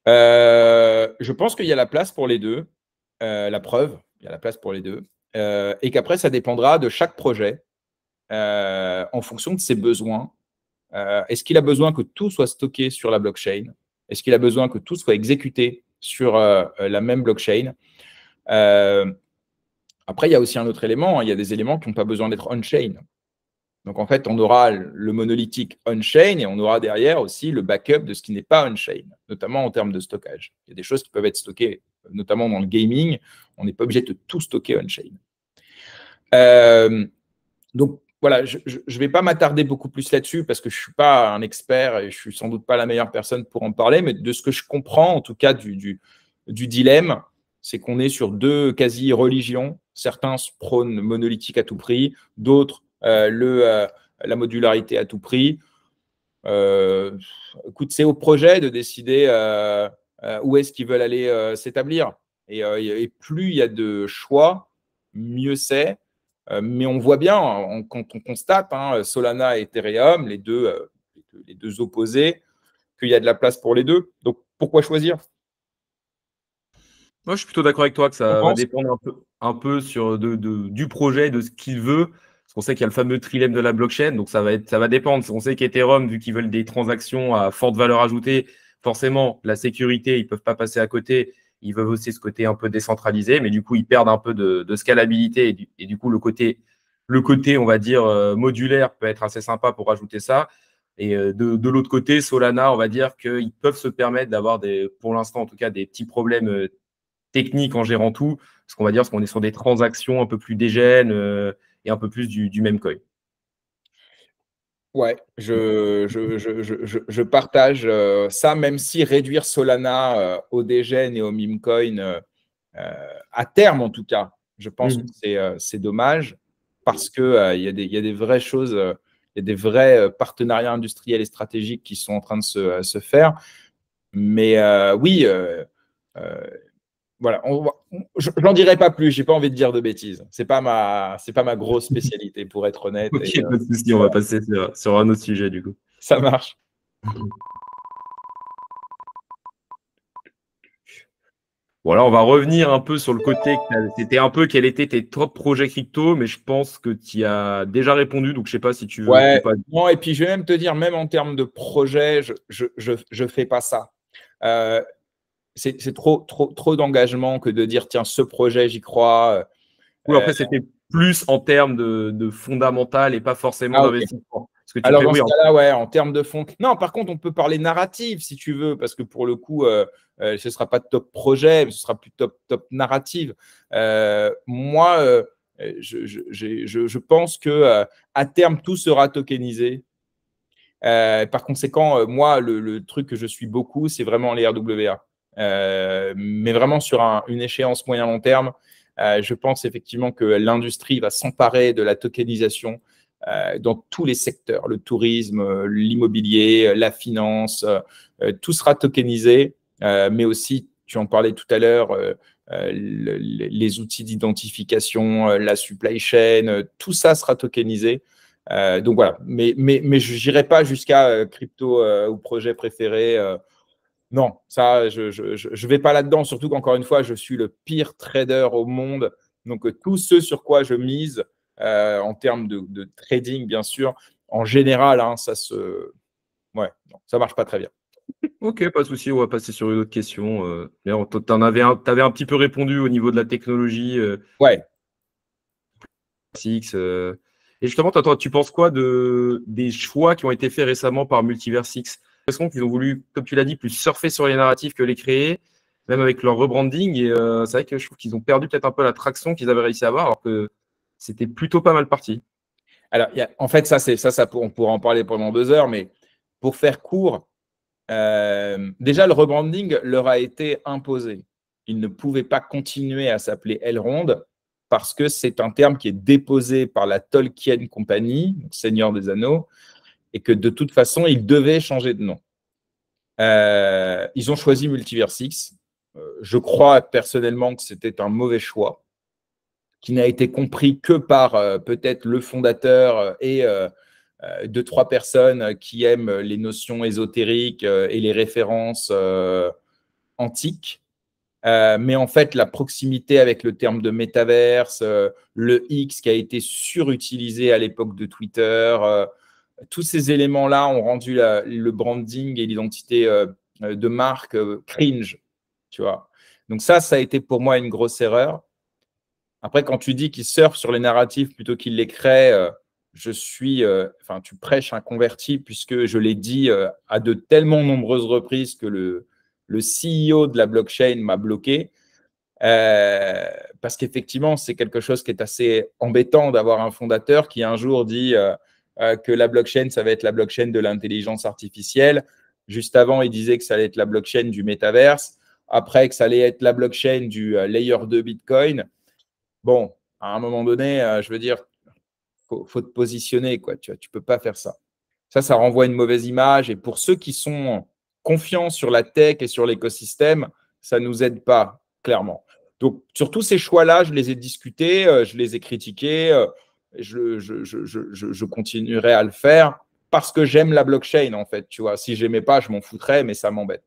euh, je pense qu'il y a la place pour les deux, euh, la preuve, il y a la place pour les deux, euh, et qu'après, ça dépendra de chaque projet en fonction de ses besoins. Est-ce qu'il a besoin que tout soit stocké sur la blockchain Est-ce qu'il a besoin que tout soit exécuté sur la même blockchain après, il y a aussi un autre élément, hein, il y a des éléments qui n'ont pas besoin d'être on-chain. Donc en fait, on aura le monolithique on-chain et on aura derrière aussi le backup de ce qui n'est pas on-chain, notamment en termes de stockage. Il y a des choses qui peuvent être stockées, notamment dans le gaming, on n'est pas obligé de tout stocker on-chain. Euh, donc voilà, je ne vais pas m'attarder beaucoup plus là-dessus parce que je ne suis pas un expert et je ne suis sans doute pas la meilleure personne pour en parler, mais de ce que je comprends en tout cas du dilemme, c'est qu'on est sur deux quasi-religions Certains prônent monolithique à tout prix, d'autres euh, le, euh, la modularité à tout prix. Euh, écoute, c'est au projet de décider où est-ce qu'ils veulent aller s'établir. Et, plus il y a de choix, mieux c'est. mais on voit bien, quand on constate hein, Solana et Ethereum, les deux, les deux opposés, qu'il y a de la place pour les deux. Donc pourquoi choisir moi, je suis plutôt d'accord avec toi que ça va dépendre un peu un peu sur de, du projet, de ce qu'il veut. Parce qu'on sait qu'il y a le fameux trilemme de la blockchain, donc ça va, être, ça va dépendre. On sait qu'Ethereum, vu qu'ils veulent des transactions à forte valeur ajoutée, forcément, la sécurité, ils ne peuvent pas passer à côté. Ils veulent aussi ce côté un peu décentralisé, mais du coup, ils perdent un peu de, scalabilité. Et du, coup, le côté, le côté, on va dire, euh, modulaire peut être assez sympa pour ajouter ça. Et euh, de, de l'autre côté, Solana, on va dire qu'ils peuvent se permettre d'avoir, des, pour l'instant en tout cas, des petits problèmes euh, techniques en gérant tout ce qu'on va dire, c'est qu'on est sur des transactions un peu plus dégènes euh, et un peu plus du, même coin. Ouais, je, je, partage euh, ça, même si réduire Solana euh, au dégène et au meme coin, à terme en tout cas, je pense mmh. que c'est dommage parce qu'il y, a des vraies choses, il y a des vrais partenariats industriels et stratégiques qui sont en train de se, faire. Mais oui, voilà, on, je, n'en dirai pas plus, j'ai pas envie de dire de bêtises. C'est pas ma, c'est pas ma grosse spécialité pour être honnête. ok, de on va passer sur, un autre sujet du coup. Ça marche. Voilà, on va revenir un peu sur le côté c'était un peu quel était tes top projets crypto, mais je pense que tu as déjà répondu, donc je sais pas si tu veux. Ouais, et puis je vais même te dire, même en termes de projet, je ne fais pas ça. Euh, c'est trop, trop, trop d'engagement que de dire tiens, ce projet, j'y crois. Euh, ou après, c'était plus en termes de, fondamental et pas forcément Alors, en... ouais, en termes de fond. Non, par contre, on peut parler narrative si tu veux, parce que pour le coup, euh, euh, ce ne sera pas top projet, ce sera plus top, top narrative. moi, je, pense que à terme, tout sera tokenisé. par conséquent, moi, le, le, truc que je suis beaucoup, c'est vraiment les RWA. Euh, mais vraiment sur une échéance moyen-long terme, euh, je pense effectivement que l'industrie va s'emparer de la tokenisation euh, dans tous les secteurs, le tourisme, l'immobilier, la finance, tout sera tokenisé, mais aussi, tu en parlais tout à l'heure, les outils d'identification, la supply chain, tout ça sera tokenisé. donc voilà, mais, mais, mais je n'irai pas jusqu'à crypto ou projet préféré non, ça, je ne vais pas là-dedans, surtout qu'encore une fois, je suis le pire trader au monde. Donc, euh, tout ce sur quoi je mise, euh, en termes de, trading, bien sûr, en général, hein, ça se. Ouais, ça marche pas très bien. Ok, pas de souci, on va passer sur une autre question. Euh, tu avais, un petit peu répondu au niveau de la technologie. Euh, ouais. Six, et justement, tu penses quoi de, des choix qui ont été faits récemment par Multiverse X ils ont voulu, comme tu l'as dit, plus surfer sur les narratifs que les créer, même avec leur rebranding. Et euh, c'est vrai que je trouve qu'ils ont perdu peut-être un peu la traction qu'ils avaient réussi à avoir, alors que c'était plutôt pas mal parti. Alors, en fait, ça, ça, on pourra en parler pendant deux heures, mais pour faire court, euh, déjà, le rebranding leur a été imposé. Ils ne pouvaient pas continuer à s'appeler Elrond parce que c'est un terme qui est déposé par la Tolkien Company, Seigneur des Anneaux, et que de toute façon, ils devaient changer de nom. Euh, ils ont choisi Multiverse X. Euh, je crois personnellement que c'était un mauvais choix qui n'a été compris que par euh, peut-être le fondateur et euh, deux, trois personnes qui aiment les notions ésotériques et les références antiques. mais en fait, la proximité avec le terme de métaverse, le X qui a été surutilisé à l'époque de Twitter, tous ces éléments-là ont rendu le branding et l'identité euh, euh, de marque euh, cringe, tu vois. Donc ça, ça a été pour moi une grosse erreur. Après, quand tu dis qu'ils surfent sur les narratifs plutôt qu'il les crée je suis, enfin, tu prêches un converti puisque je l'ai dit à de tellement nombreuses reprises que le, le CEO de la blockchain m'a bloqué. parce qu'effectivement, c'est quelque chose qui est assez embêtant d'avoir un fondateur qui un jour dit euh, que la blockchain, ça va être la blockchain de l'intelligence artificielle. Juste avant, il disait que ça allait être la blockchain du métaverse. Après, que ça allait être la blockchain du euh, layer 2 Bitcoin. Bon, à un moment donné, euh, je veux dire, faut, faut te positionner, quoi. Tu ne tu peux pas faire ça. Ça, ça renvoie une mauvaise image. Et pour ceux qui sont confiants sur la tech et sur l'écosystème, ça ne nous aide pas, clairement. Donc, sur tous ces choix-là, je les ai discutés, je les ai critiqués je, continuerai à le faire parce que j'aime la blockchain, en fait. Tu vois, si j'aimais pas, je m'en foutrais, mais ça m'embête.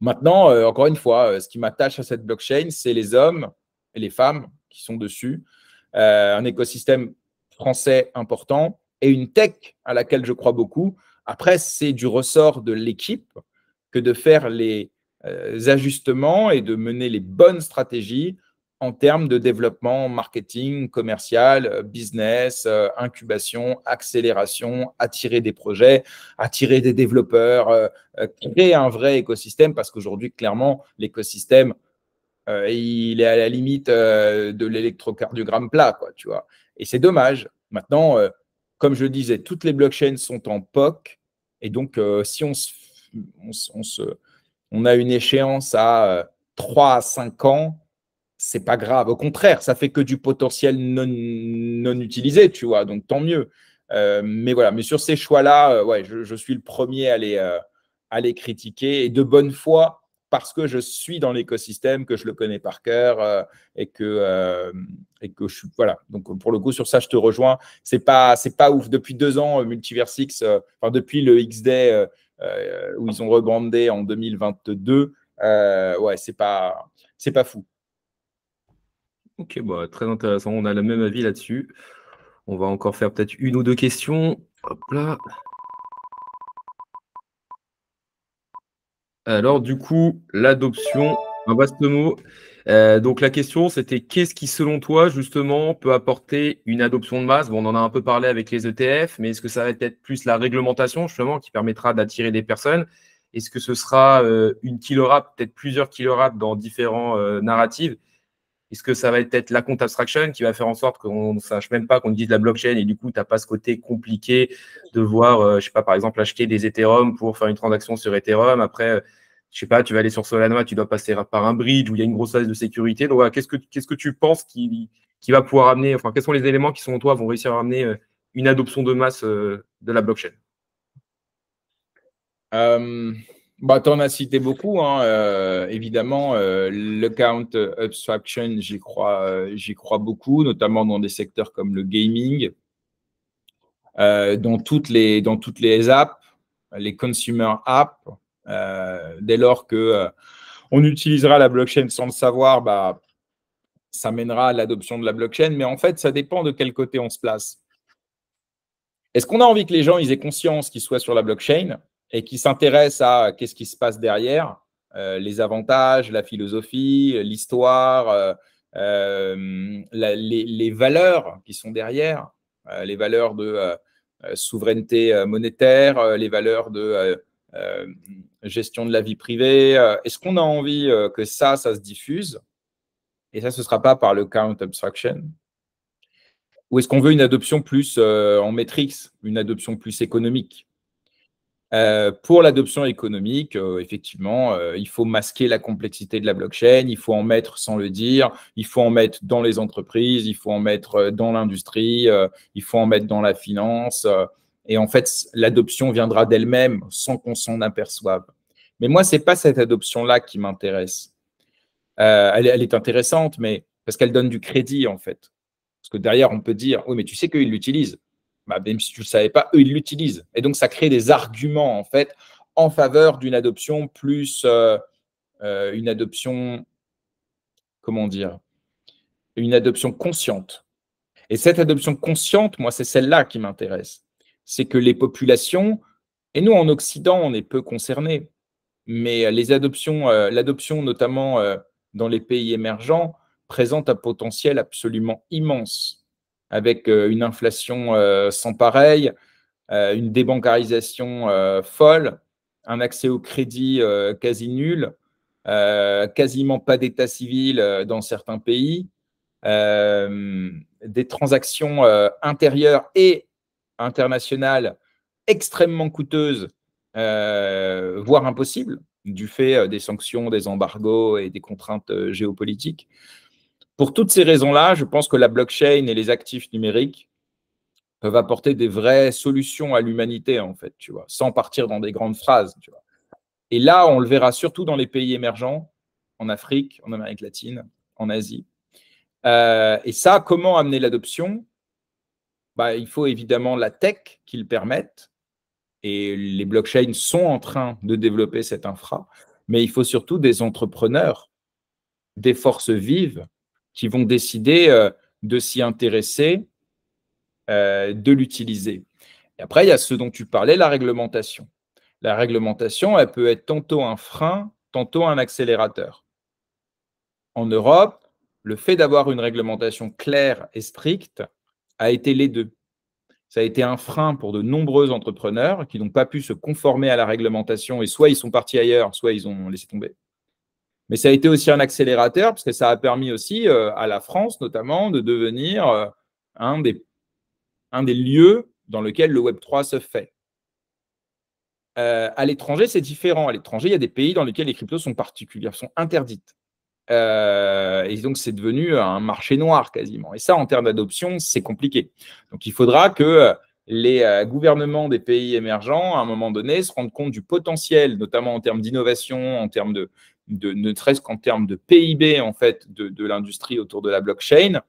Maintenant, euh, encore une fois, euh, ce qui m'attache à cette blockchain, c'est les hommes et les femmes qui sont dessus, euh, un écosystème français important et une tech à laquelle je crois beaucoup. Après, c'est du ressort de l'équipe que de faire les ajustements et de mener les bonnes stratégies en termes de développement marketing, commercial, euh, business, euh, incubation, accélération, attirer des projets, attirer des développeurs, euh, créer un vrai écosystème parce qu'aujourd'hui, clairement, l'écosystème, il est à la limite de l'électrocardiogramme plat, quoi, tu vois. Et c'est dommage. Maintenant, comme je le disais, toutes les blockchains sont en POC. Et donc, si on, se, on, on, a une échéance à 3 à 5 ans, c'est pas grave. Au contraire, ça fait que du potentiel non, non utilisé, tu vois. Donc tant mieux. Euh, mais voilà, mais sur ces choix-là, euh, ouais, je, suis le premier euh, à les, critiquer et de bonne foi parce que je suis dans l'écosystème, que je le connais par cœur et que et que je suis voilà. Donc pour le coup, sur ça, je te rejoins. C'est pas c'est pas ouf. Depuis deux ans, x enfin depuis le X-Day où ils ont rebrandé en 2022, ouais, c'est pas c'est pas fou. Ok, bah, très intéressant. On a le même avis là-dessus. On va encore faire peut-être une ou deux questions. Hop là. Alors, du coup, l'adoption, un vaste mot. Euh, donc, la question, c'était qu'est-ce qui, selon toi, justement, peut apporter une adoption de masse on en a un peu parlé avec les ETF, mais est-ce que ça va être plus la réglementation, justement, qui permettra d'attirer des personnes Est-ce que ce sera euh, une killer peut-être plusieurs killer dans différents euh, narratives est-ce que ça va être la compte abstraction qui va faire en sorte qu'on ne sache même pas qu'on utilise la blockchain et du coup, tu n'as pas ce côté compliqué de voir, je euh, je sais pas, par exemple, acheter des Ethereum pour faire une transaction sur Ethereum. Après, euh, je sais pas, tu vas aller sur Solana, tu dois passer par un bridge où il y a une grosse phase de sécurité. Donc, qu'est-ce que que tu penses qui, va pouvoir amener, enfin, quels sont les éléments qui, sont en toi, vont réussir à amener euh, une adoption de masse de la blockchain bah, tu en as cité beaucoup. Hein, euh, évidemment, euh, le count abstraction, j'y crois, euh, crois beaucoup, notamment dans des secteurs comme le gaming, dans, toutes les, dans toutes les apps, les consumer apps. dès lors qu'on on utilisera la blockchain sans le savoir, bah, ça mènera à l'adoption de la blockchain. Mais en fait, ça dépend de quel côté on se place. Est-ce qu'on a envie que les gens aient conscience qu'ils soient sur la blockchain et qui s'intéresse à qu'est-ce qui se passe derrière, euh, les avantages, la philosophie, l'histoire, euh, euh, les, valeurs qui sont derrière, les valeurs de souveraineté monétaire, les valeurs de gestion de la vie privée. Est-ce qu'on a envie que ça, ça se diffuse Et ça, ce ne sera pas par le count abstraction, ou est-ce qu'on veut une adoption plus en métrix, une adoption plus économique euh, pour l'adoption économique, euh, effectivement, euh, il faut masquer la complexité de la blockchain, il faut en mettre sans le dire, il faut en mettre dans les entreprises, il faut en mettre dans l'industrie, il faut en mettre dans la finance. et en fait, l'adoption viendra d'elle-même sans qu'on s'en aperçoive. Mais moi, ce n'est pas cette adoption-là qui m'intéresse. Elle, elle, est intéressante, mais parce qu'elle donne du crédit, en fait. Parce que derrière, on peut dire, oui, mais tu sais qu'ils l'utilisent. Bah, même si tu ne le savais pas, eux, ils l'utilisent. Et donc, ça crée des arguments, en fait, en faveur d'une adoption plus euh, euh, une adoption, comment dire, une adoption consciente. Et cette adoption consciente, moi, c'est celle-là qui m'intéresse. C'est que les populations, et nous, en Occident, on est peu concernés, mais euh, les adoptions, l'adoption notamment dans les pays émergents, présente un potentiel absolument immense avec euh, une inflation euh, sans pareille, euh, une débancarisation folle, un accès au crédit quasi nul, quasiment pas d'état civil dans certains pays, des transactions intérieures et internationales extrêmement coûteuses, voire impossibles, du fait des sanctions, des embargos et des contraintes géopolitiques. Pour toutes ces raisons-là, je pense que la blockchain et les actifs numériques peuvent apporter des vraies solutions à l'humanité, en fait, tu vois, sans partir dans des grandes phrases. Tu vois. Et là, on le verra surtout dans les pays émergents, en Afrique, en Amérique latine, en Asie. Euh, et ça, comment amener l'adoption bah, Il faut évidemment la tech qui le permette. Et les blockchains sont en train de développer cette infra. Mais il faut surtout des entrepreneurs, des forces vives qui vont décider euh, de s'y intéresser, euh, de l'utiliser. Et après, il y a ce dont tu parlais, la réglementation. La réglementation, elle peut être tantôt un frein, tantôt un accélérateur. En Europe, le fait d'avoir une réglementation claire et stricte a été les deux. Ça a été un frein pour de nombreux entrepreneurs qui n'ont pas pu se conformer à la réglementation et soit ils sont partis ailleurs, soit ils ont laissé tomber. Mais ça a été aussi un accélérateur parce que ça a permis aussi euh, à la France notamment de devenir euh, un, des, un des lieux dans lequel le Web 3 se fait. Euh, à l'étranger, c'est différent. À l'étranger, il y a des pays dans lesquels les cryptos sont particulières, sont interdites. et donc, c'est devenu un marché noir quasiment. Et ça, en termes d'adoption, c'est compliqué. Donc, il faudra que les gouvernements des pays émergents, à un moment donné, se rendent compte du potentiel, notamment en termes d'innovation, en termes de de ne serait-ce qu'en termes de PIB en fait de, de l'industrie autour de la blockchain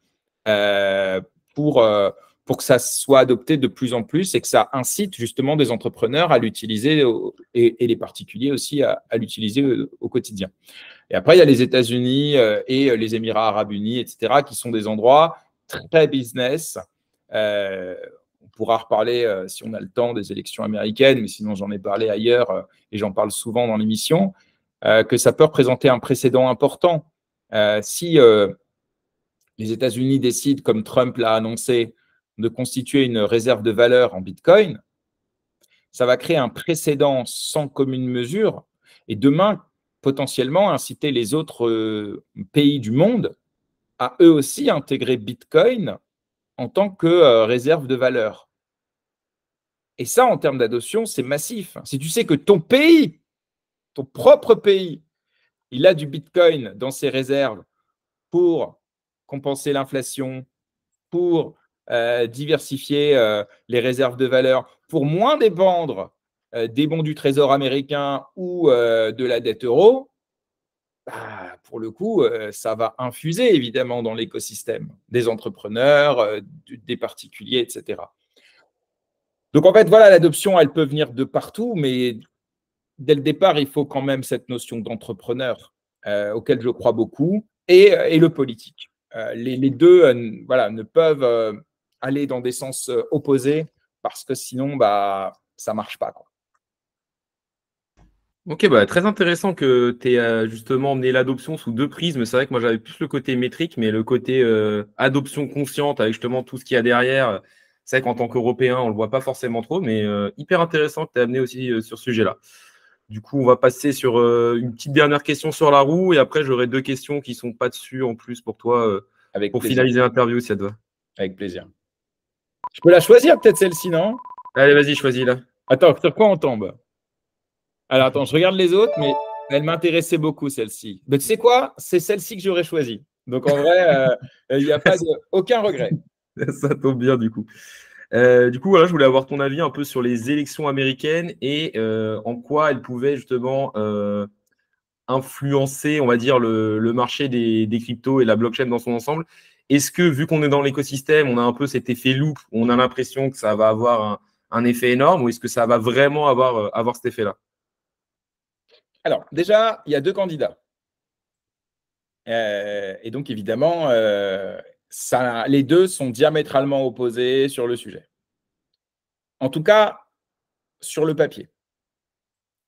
euh, pour, euh, pour que ça soit adopté de plus en plus et que ça incite justement des entrepreneurs à l'utiliser et, les particuliers aussi à, l'utiliser au, quotidien. Et après, il y a les États-Unis euh, et les Émirats arabes unis, etc., qui sont des endroits très business. on pourra reparler, si on a le temps, des élections américaines, mais sinon j'en ai parlé ailleurs et j'en parle souvent dans l'émission. Euh, que ça peut représenter un précédent important. Euh, si euh, les États-Unis décident, comme Trump l'a annoncé, de constituer une réserve de valeur en Bitcoin, ça va créer un précédent sans commune mesure et demain, potentiellement, inciter les autres pays du monde à eux aussi intégrer Bitcoin en tant que réserve de valeur. Et ça, en termes d'adoption, c'est massif. Si tu sais que ton pays ton propre pays, il a du Bitcoin dans ses réserves pour compenser l'inflation, pour euh, diversifier euh, les réserves de valeur, pour moins dépendre euh, des bons du Trésor américain ou de la dette euro, bah, pour le coup, ça va infuser évidemment dans l'écosystème des entrepreneurs, des particuliers, etc. Donc en fait, voilà, l'adoption, elle peut venir de partout, mais dès le départ, il faut quand même cette notion d'entrepreneur euh, auquel je crois beaucoup et, euh, le politique. Euh, les, deux voilà, ne peuvent aller dans des sens opposés parce que sinon, bah, ça ne marche pas. Quoi. Ok, bah, très intéressant que tu aies justement emmené l'adoption sous deux prismes. C'est vrai que moi j'avais plus le côté métrique, mais le côté adoption consciente avec justement tout ce qu'il y a derrière. C'est vrai qu'en tant qu'Européen, on ne le voit pas forcément trop, mais hyper intéressant que tu aies amené aussi sur ce sujet-là. Du coup, on va passer sur euh, une petite dernière question sur la roue et après, j'aurai deux questions qui ne sont pas dessus en plus pour toi euh, pour finaliser l'interview si ça te va. Avec plaisir. Je peux la choisir peut-être celle-ci, non Allez, vas-y, choisis-la. Attends, sur quoi on tombe Alors, attends, je regarde les autres, mais elle m'intéressait beaucoup celle-ci. Mais tu sais quoi C'est celle-ci que j'aurais choisie. Donc en vrai, euh, il n'y a pas aucun regret. Ça tombe bien du coup. Euh, du coup, je voulais avoir ton avis un peu sur les élections américaines et euh, en quoi elles pouvaient justement euh, influencer, on va dire, le, marché des, cryptos et la blockchain dans son ensemble. Est-ce que, vu qu'on est dans l'écosystème, on a un peu cet effet loop, on a l'impression que ça va avoir un, effet énorme ou est-ce que ça va vraiment avoir, cet effet-là Alors, déjà, il y a deux candidats. et donc, évidemment, les deux sont diamétralement opposés sur le sujet. En tout cas, sur le papier.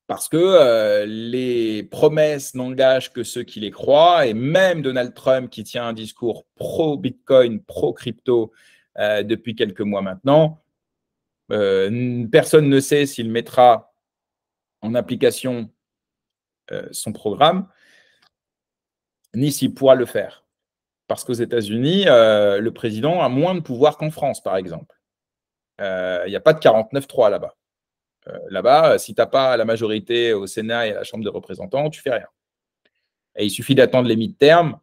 Parce que euh, les promesses n'engagent que ceux qui les croient, et même Donald Trump, qui tient un discours pro-Bitcoin, pro-crypto euh, depuis quelques mois maintenant, euh, personne ne sait s'il mettra en application son programme, ni s'il pourra le faire. Parce qu'aux États-Unis, euh, le président a moins de pouvoir qu'en France, par exemple. Euh, il n'y a pas de 49-3 là-bas. Euh, là-bas, si tu n'as pas la majorité au Sénat et à la Chambre des représentants, tu fais rien. Et il suffit d'attendre les mi-termes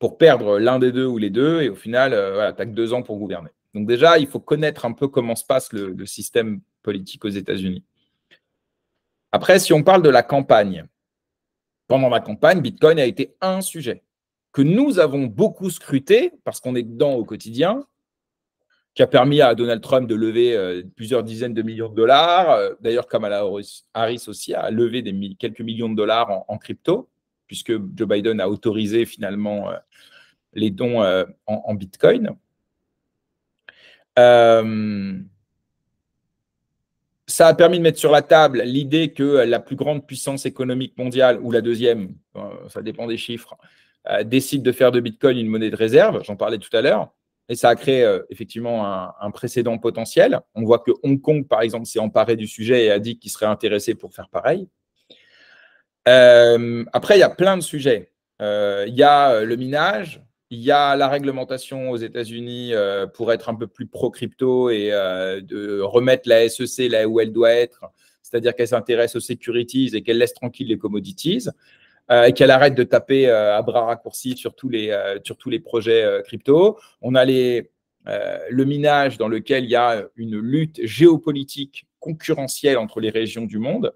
pour perdre l'un des deux ou les deux, et au final, tu n'as que deux ans pour gouverner. Donc déjà, il faut connaître un peu comment se passe le système politique aux États-Unis. Après, si on parle de la campagne, pendant la campagne, Bitcoin a été un sujet que nous avons beaucoup scruté, parce qu'on est dedans au quotidien, qui a permis à Donald Trump de lever euh, plusieurs dizaines de millions de dollars, euh, d'ailleurs comme à la Harris aussi, a levé quelques millions de dollars en, crypto, puisque Joe Biden a autorisé finalement euh, les dons en, Bitcoin. ça a permis de mettre sur la table l'idée que la plus grande puissance économique mondiale, ou la deuxième, ça dépend des chiffres, euh, décide de faire de Bitcoin une monnaie de réserve, j'en parlais tout à l'heure, et ça a créé euh, effectivement un, précédent potentiel. On voit que Hong Kong, par exemple, s'est emparé du sujet et a dit qu'il serait intéressé pour faire pareil. Euh, après, il y a plein de sujets. il y a le minage, il y a la réglementation aux États-Unis pour être un peu plus pro-crypto et de remettre la SEC là où elle doit être, c'est-à-dire qu'elle s'intéresse aux securities et qu'elle laisse tranquille les commodities. Euh, et qu'elle arrête de taper euh, à bras raccourcis sur tous les, euh, sur tous les projets crypto. On a le minage dans lequel il y a une lutte géopolitique concurrentielle entre les régions du monde.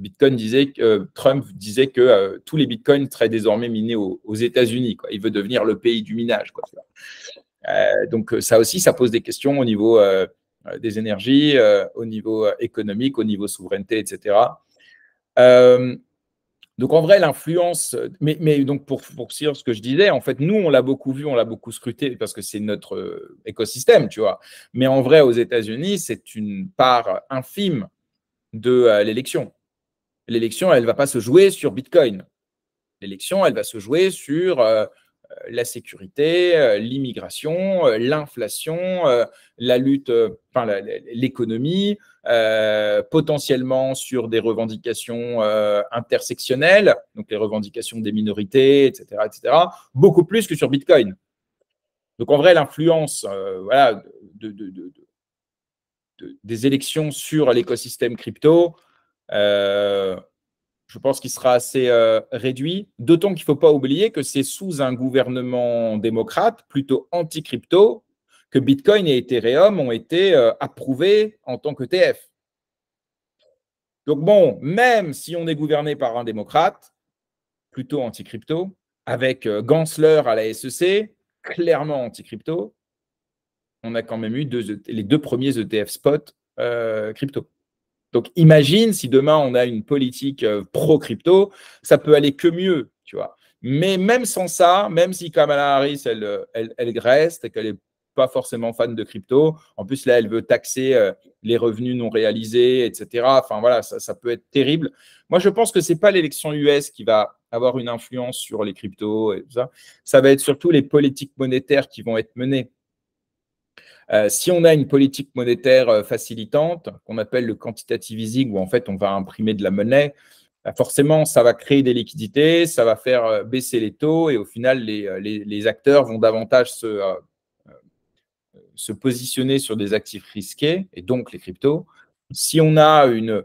Bitcoin disait que Trump disait que tous les bitcoins seraient désormais minés aux, États-Unis. Il veut devenir le pays du minage. donc ça aussi, ça pose des questions au niveau des énergies, au niveau économique, au niveau souveraineté, etc. Euh, donc en vrai, l'influence, euh, mais, donc pour, pour ce que je disais, en fait, nous, on l'a beaucoup vu, on l'a beaucoup scruté parce que c'est notre euh, écosystème, tu vois. Mais en vrai, aux États-Unis, c'est une part infime de euh, l'élection. L'élection, elle ne va pas se jouer sur Bitcoin. L'élection, elle va se jouer sur euh, la sécurité, euh, l'immigration, euh, l'inflation, la lutte, enfin l'économie, potentiellement sur des revendications intersectionnelles, donc les revendications des minorités, etc., etc., beaucoup plus que sur Bitcoin. Donc en vrai, l'influence voilà, des élections sur l'écosystème crypto, je pense qu'il sera assez euh, réduit. D'autant qu'il ne faut pas oublier que c'est sous un gouvernement démocrate, plutôt anti-crypto, que Bitcoin et Ethereum ont été euh, approuvés en tant que TF. Donc bon, même si on est gouverné par un démocrate, plutôt anti-crypto, avec euh, Gansler à la SEC, clairement anti-crypto, on a quand même eu e les deux premiers ETF spot crypto. Donc imagine si demain on a une politique euh, pro-crypto, ça peut aller que mieux, tu vois. Mais même sans ça, même si Kamala Harris, elle, euh, elle, reste et qu'elle n'est pas forcément fan de crypto. En plus, là, elle veut taxer euh, les revenus non réalisés, etc. Enfin, voilà, ça, peut être terrible. Moi, je pense que ce n'est pas l'élection US qui va avoir une influence sur les cryptos et tout ça. Ça va être surtout les politiques monétaires qui vont être menées. Euh, si on a une politique monétaire euh, facilitante, qu'on appelle le quantitative easing, où en fait on va imprimer de la monnaie, bah, forcément ça va créer des liquidités, ça va faire euh, baisser les taux et au final les, acteurs vont davantage se, positionner sur des actifs risqués et donc les cryptos. Si on a une,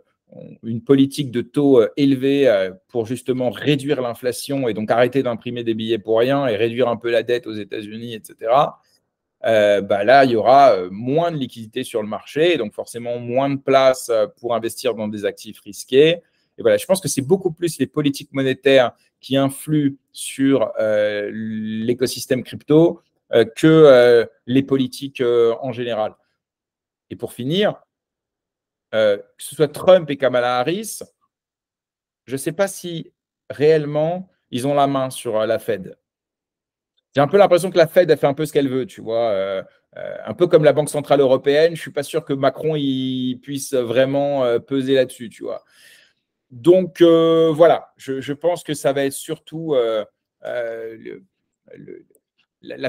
politique de taux élevé pour justement réduire l'inflation et donc arrêter d'imprimer des billets pour rien et réduire un peu la dette aux États-Unis, etc., euh, bah là, il y aura euh, moins de liquidités sur le marché, donc forcément moins de place euh, pour investir dans des actifs risqués. Et voilà, je pense que c'est beaucoup plus les politiques monétaires qui influent sur l'écosystème crypto que les politiques en général. Et pour finir, que ce soit Trump et Kamala Harris, je ne sais pas si réellement ils ont la main sur la Fed. J'ai un peu l'impression que la Fed a fait un peu ce qu'elle veut, tu vois. Euh, euh, un peu comme la Banque Centrale Européenne, je ne suis pas sûr que Macron il puisse vraiment euh, peser là-dessus, tu vois. Donc voilà, je, pense que ça va être surtout la,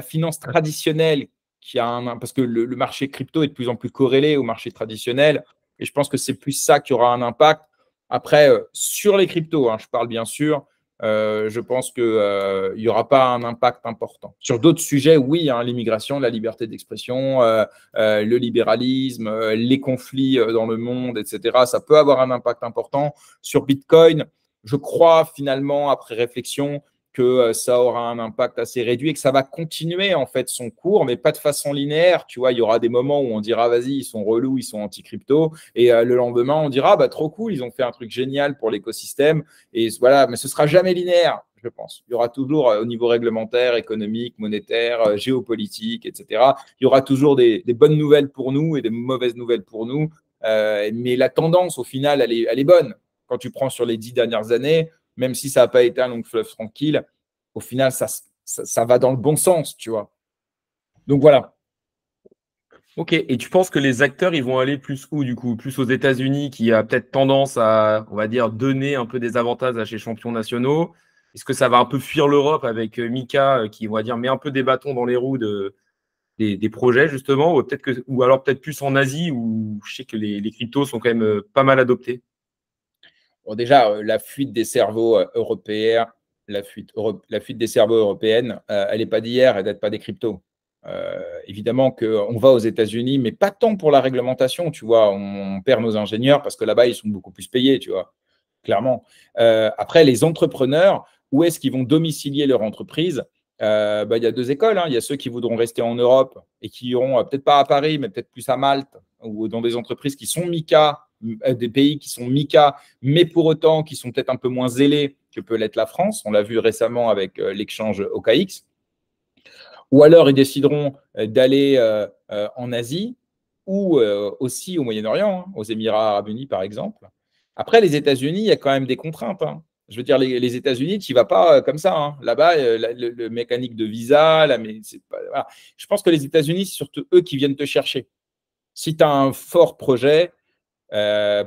finance traditionnelle qui a un parce que le, marché crypto est de plus en plus corrélé au marché traditionnel, et je pense que c'est plus ça qui aura un impact. Après, sur les cryptos, hein, je parle bien sûr, euh, je pense qu'il n'y euh, aura pas un impact important. Sur d'autres sujets, oui, hein, l'immigration, la liberté d'expression, euh, le libéralisme, les conflits dans le monde, etc., ça peut avoir un impact important. Sur Bitcoin, je crois finalement, après réflexion, que euh, ça aura un impact assez réduit et que ça va continuer en fait son cours, mais pas de façon linéaire. Tu vois, il y aura des moments où on dira vas-y, ils sont relous, ils sont anti-crypto, et euh, le lendemain on dira ah, bah trop cool, ils ont fait un truc génial pour l'écosystème, et voilà, mais ce sera jamais linéaire. Je pense. Il y aura toujours, euh, au niveau réglementaire, économique, monétaire, géopolitique, etc., il y aura toujours des, bonnes nouvelles pour nous et des mauvaises nouvelles pour nous. mais la tendance, au final, est, elle est bonne. Quand tu prends sur les dix dernières années, même si ça n'a pas été un long fleuve tranquille, au final, ça, va dans le bon sens, tu vois. Donc voilà. Ok, et tu penses que les acteurs, ils vont aller plus où du coup Plus aux États-Unis, qui a peut-être tendance à, on va dire, donner un peu des avantages à ces champions nationaux. Est-ce que ça va un peu fuir l'Europe avec euh, Mika, euh, qui, on va dire, met un peu des bâtons dans les roues des, projets, justement, ou, peut-être que, ou alors peut-être plus en Asie, où je sais que les, les cryptos sont quand même euh, pas mal adoptés déjà, euh, la fuite des cerveaux euh, européens, la fuite, des cerveaux européennes, euh, elle n'est pas d'hier, elle n'est pas des cryptos. évidemment qu'on va aux États-Unis, mais pas tant pour la réglementation, tu vois. On, perd nos ingénieurs parce que là-bas, ils sont beaucoup plus payés, tu vois, clairement. après, les entrepreneurs, où est-ce qu'ils vont domicilier leur entreprise bah, Il y a deux écoles. Hein. Il y a ceux qui voudront rester en Europe et qui iront peut-être pas à Paris, mais peut-être plus à Malte ou dans des entreprises qui sont MICA des pays qui sont MICA, mais pour autant qui sont peut-être un peu moins zélés que peut l'être la France. On l'a vu récemment avec euh, l'échange OKX. Ou alors ils décideront euh, d'aller euh, en Asie ou aussi au Moyen-Orient, hein, aux Émirats arabes unis par exemple. Après, les États-Unis, il y a quand même des contraintes. Hein. Je veux dire, les, États-Unis, tu n'y vas pas comme ça. Hein. Là-bas, le, mécanique de visa, je pense que les États-Unis, c'est surtout eux qui viennent te chercher. Si tu as un fort projet, euh,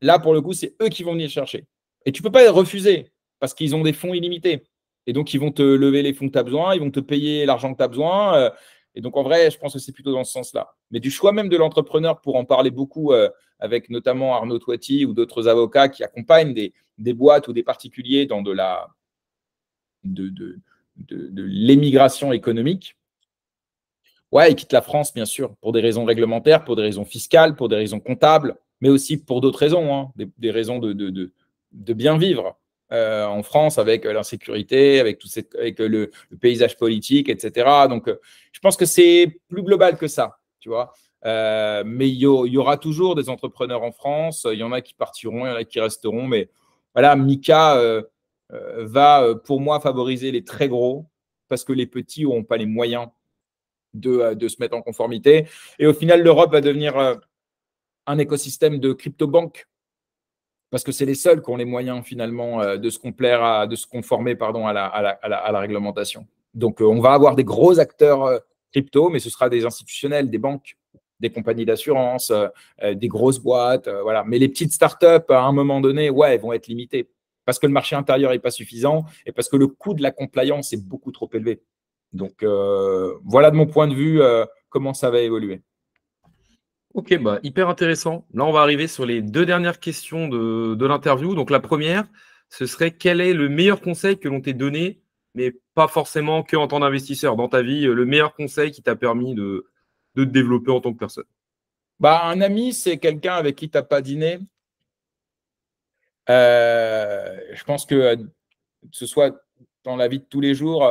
là, pour le coup, c'est eux qui vont venir chercher. Et tu peux pas refuser parce qu'ils ont des fonds illimités. Et donc, ils vont te lever les fonds que tu as besoin, ils vont te payer l'argent que tu as besoin. Euh, et donc, en vrai, je pense que c'est plutôt dans ce sens-là. Mais du choix même de l'entrepreneur, pour en parler beaucoup euh, avec notamment Arnaud Toiti ou d'autres avocats qui accompagnent des, boîtes ou des particuliers dans de la de, de l'émigration économique. Ouais, ils quittent la France, bien sûr, pour des raisons réglementaires, pour des raisons fiscales, pour des raisons comptables mais aussi pour d'autres raisons, hein. des, raisons de, de, bien vivre. Euh, en France avec euh, l'insécurité, avec, tout avec euh, le, paysage politique, etc. Donc, je pense que c'est plus global que ça, tu vois. mais il y, aura toujours des entrepreneurs en France. Il y en a qui partiront, il y en a qui resteront. Mais voilà, Mika va pour moi favoriser les très gros parce que les petits n'auront pas les moyens de, de, se mettre en conformité. Et au final, l'Europe va devenir un écosystème de crypto-banques, parce que c'est les seuls qui ont les moyens finalement euh, de se, complaire à, de se conformer pardon, à, la, à, la, réglementation. Donc, euh, on va avoir des gros acteurs euh, crypto, mais ce sera des institutionnels, des banques, des compagnies d'assurance, des grosses boîtes, voilà. Mais les petites startups, à un moment donné, ouais, elles vont être limitées parce que le marché intérieur n'est pas suffisant et parce que le coût de la compliance est beaucoup trop élevé. Donc, voilà de mon point de vue comment ça va évoluer. Ok, bah, hyper intéressant. Là, on va arriver sur les deux dernières questions de, l'interview. Donc, la première, ce serait quel est le meilleur conseil que l'on t'ait donné, mais pas forcément qu'en tant d'investisseur dans ta vie, euh, le meilleur conseil qui t'a permis de, te développer en tant que personne bah, Un ami, c'est quelqu'un avec qui tu n'as pas dîné. Euh, je pense euh, que, ce soit dans la vie de tous les jours,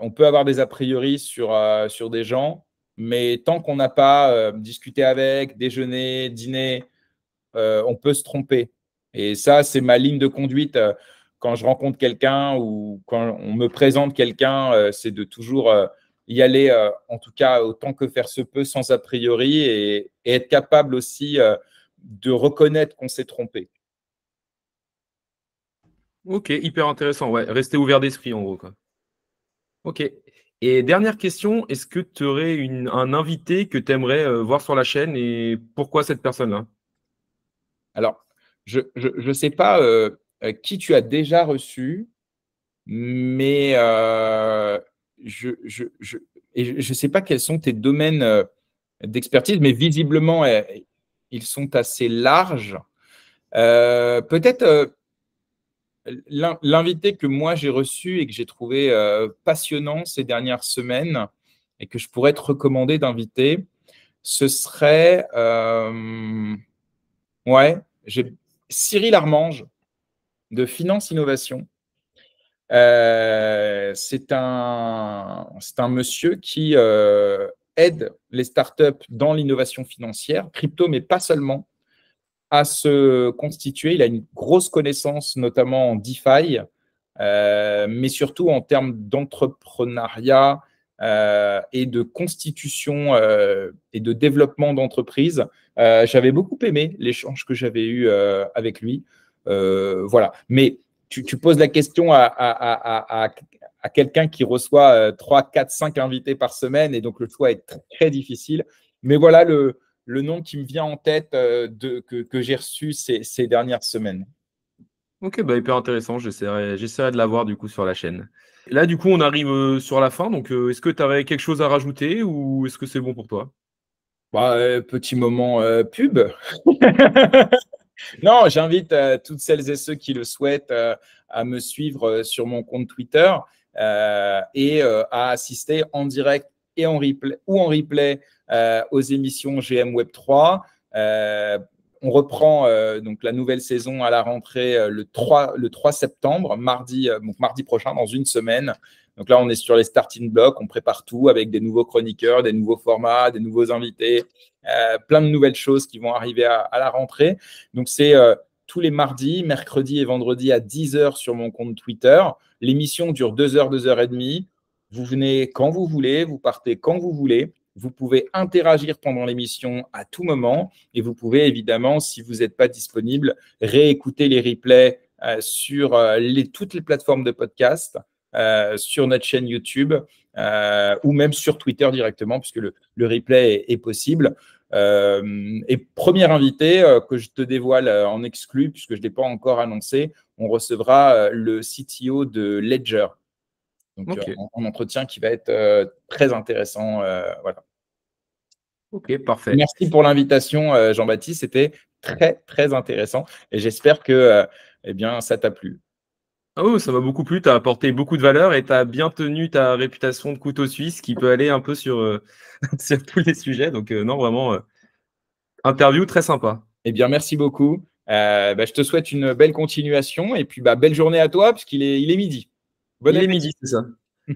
on peut avoir des a priori sur, sur des gens. Mais tant qu'on n'a pas euh, discuté avec, déjeuné, dîné, euh, on peut se tromper. Et ça, c'est ma ligne de conduite euh, quand je rencontre quelqu'un ou quand on me présente quelqu'un, c'est de toujours y aller, en tout cas, autant que faire se peut, sans a priori, et, être capable aussi de reconnaître qu'on s'est trompé. Ok, hyper intéressant. Ouais, rester ouvert d'esprit en gros. Ok, et dernière question, est-ce que tu aurais un invité que tu aimerais euh, voir sur la chaîne et pourquoi cette personne-là Alors, je ne sais pas euh, euh, qui tu as déjà reçu, mais je ne sais pas quels sont tes domaines d'expertise, mais visiblement, ils sont assez larges. Peut-être l'invité que moi j'ai reçu et que j'ai trouvé euh, passionnant ces dernières semaines et que je pourrais te recommander d'inviter, ce serait euh, Cyril Armange de Finance Innovation. Euh, c'est un, un monsieur qui aide les startups dans l'innovation financière, crypto, mais pas seulement à se constituer. Il a une grosse connaissance, notamment en DeFi, euh, mais surtout en termes d'entrepreneuriat euh, et de constitution euh, et de développement d'entreprise. j'avais beaucoup aimé l'échange que j'avais eu avec lui. voilà. Mais tu, poses la question à, quelqu'un qui reçoit 3, 4, 5 invités par semaine, et donc le choix est très, très difficile. Mais voilà le, le nom qui me vient en tête euh, de, que, j'ai reçu ces, dernières semaines. Ok, bah, hyper intéressant. J'essaierai de l'avoir du coup sur la chaîne. Là, du coup, on arrive euh, sur la fin. Donc, euh, est-ce que tu avais quelque chose à rajouter ou est-ce que c'est bon pour toi bah, Petit moment pub. non, j'invite toutes celles et ceux qui le souhaitent à me suivre sur mon compte Twitter et à assister en direct et en replay, ou en replay euh, aux émissions GM Web 3. Euh, on reprend euh, donc la nouvelle saison à la rentrée le, 3, le 3 septembre, mardi, donc mardi prochain, dans une semaine. Donc là, on est sur les starting blocks, on prépare tout avec des nouveaux chroniqueurs, des nouveaux formats, des nouveaux invités, plein de nouvelles choses qui vont arriver à, la rentrée. Donc c'est tous les mardis, mercredis et vendredis à 10h sur mon compte Twitter. L'émission dure 2 h 2 2h30. Vous venez quand vous voulez, vous partez quand vous voulez. Vous pouvez interagir pendant l'émission à tout moment et vous pouvez évidemment, si vous n'êtes pas disponible, réécouter les replays euh, sur euh, toutes les plateformes de podcast, euh, sur notre chaîne YouTube ou même sur Twitter directement, puisque le, replay est, est possible. et premier invité que je te dévoile en exclu, puisque je ne l'ai pas encore annoncé, on recevra le CTO de Ledger. Donc, euh, un, entretien qui va être euh, très intéressant. Euh, voilà. Ok, parfait. Merci pour l'invitation, Jean-Baptiste. C'était très, très intéressant. Et j'espère que eh bien, ça t'a plu. Oh, ça m'a beaucoup plu. Tu as apporté beaucoup de valeur et tu as bien tenu ta réputation de couteau suisse qui peut aller un peu sur, tous les sujets. Donc, non, vraiment, interview très sympa. Eh bien, merci beaucoup. Bah, je te souhaite une belle continuation et puis bah, belle journée à toi puisqu'il est, il est midi. Bon Il midi, c'est ça.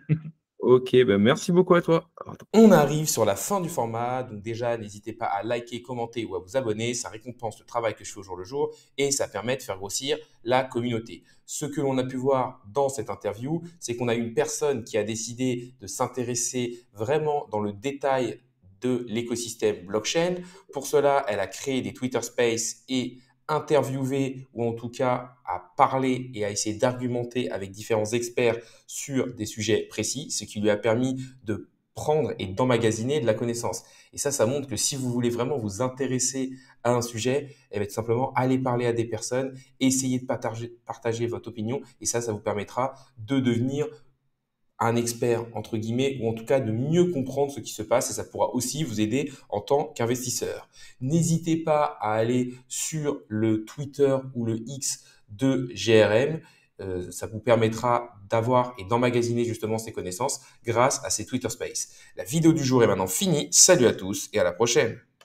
ok, ben merci beaucoup à toi. On arrive sur la fin du format, donc déjà n'hésitez pas à liker, commenter ou à vous abonner, ça récompense le travail que je fais au jour le jour et ça permet de faire grossir la communauté. Ce que l'on a pu voir dans cette interview, c'est qu'on a une personne qui a décidé de s'intéresser vraiment dans le détail de l'écosystème blockchain. Pour cela, elle a créé des Twitter Space et interviewer ou en tout cas à parler et à essayer d'argumenter avec différents experts sur des sujets précis, ce qui lui a permis de prendre et d'emmagasiner de la connaissance. Et ça, ça montre que si vous voulez vraiment vous intéresser à un sujet, eh tout simplement, allez parler à des personnes, essayez de partager, partager votre opinion, et ça, ça vous permettra de devenir un expert, entre guillemets, ou en tout cas de mieux comprendre ce qui se passe et ça pourra aussi vous aider en tant qu'investisseur. N'hésitez pas à aller sur le Twitter ou le X de GRM. Euh, ça vous permettra d'avoir et d'emmagasiner justement ces connaissances grâce à ces Twitter Space. La vidéo du jour est maintenant finie. Salut à tous et à la prochaine.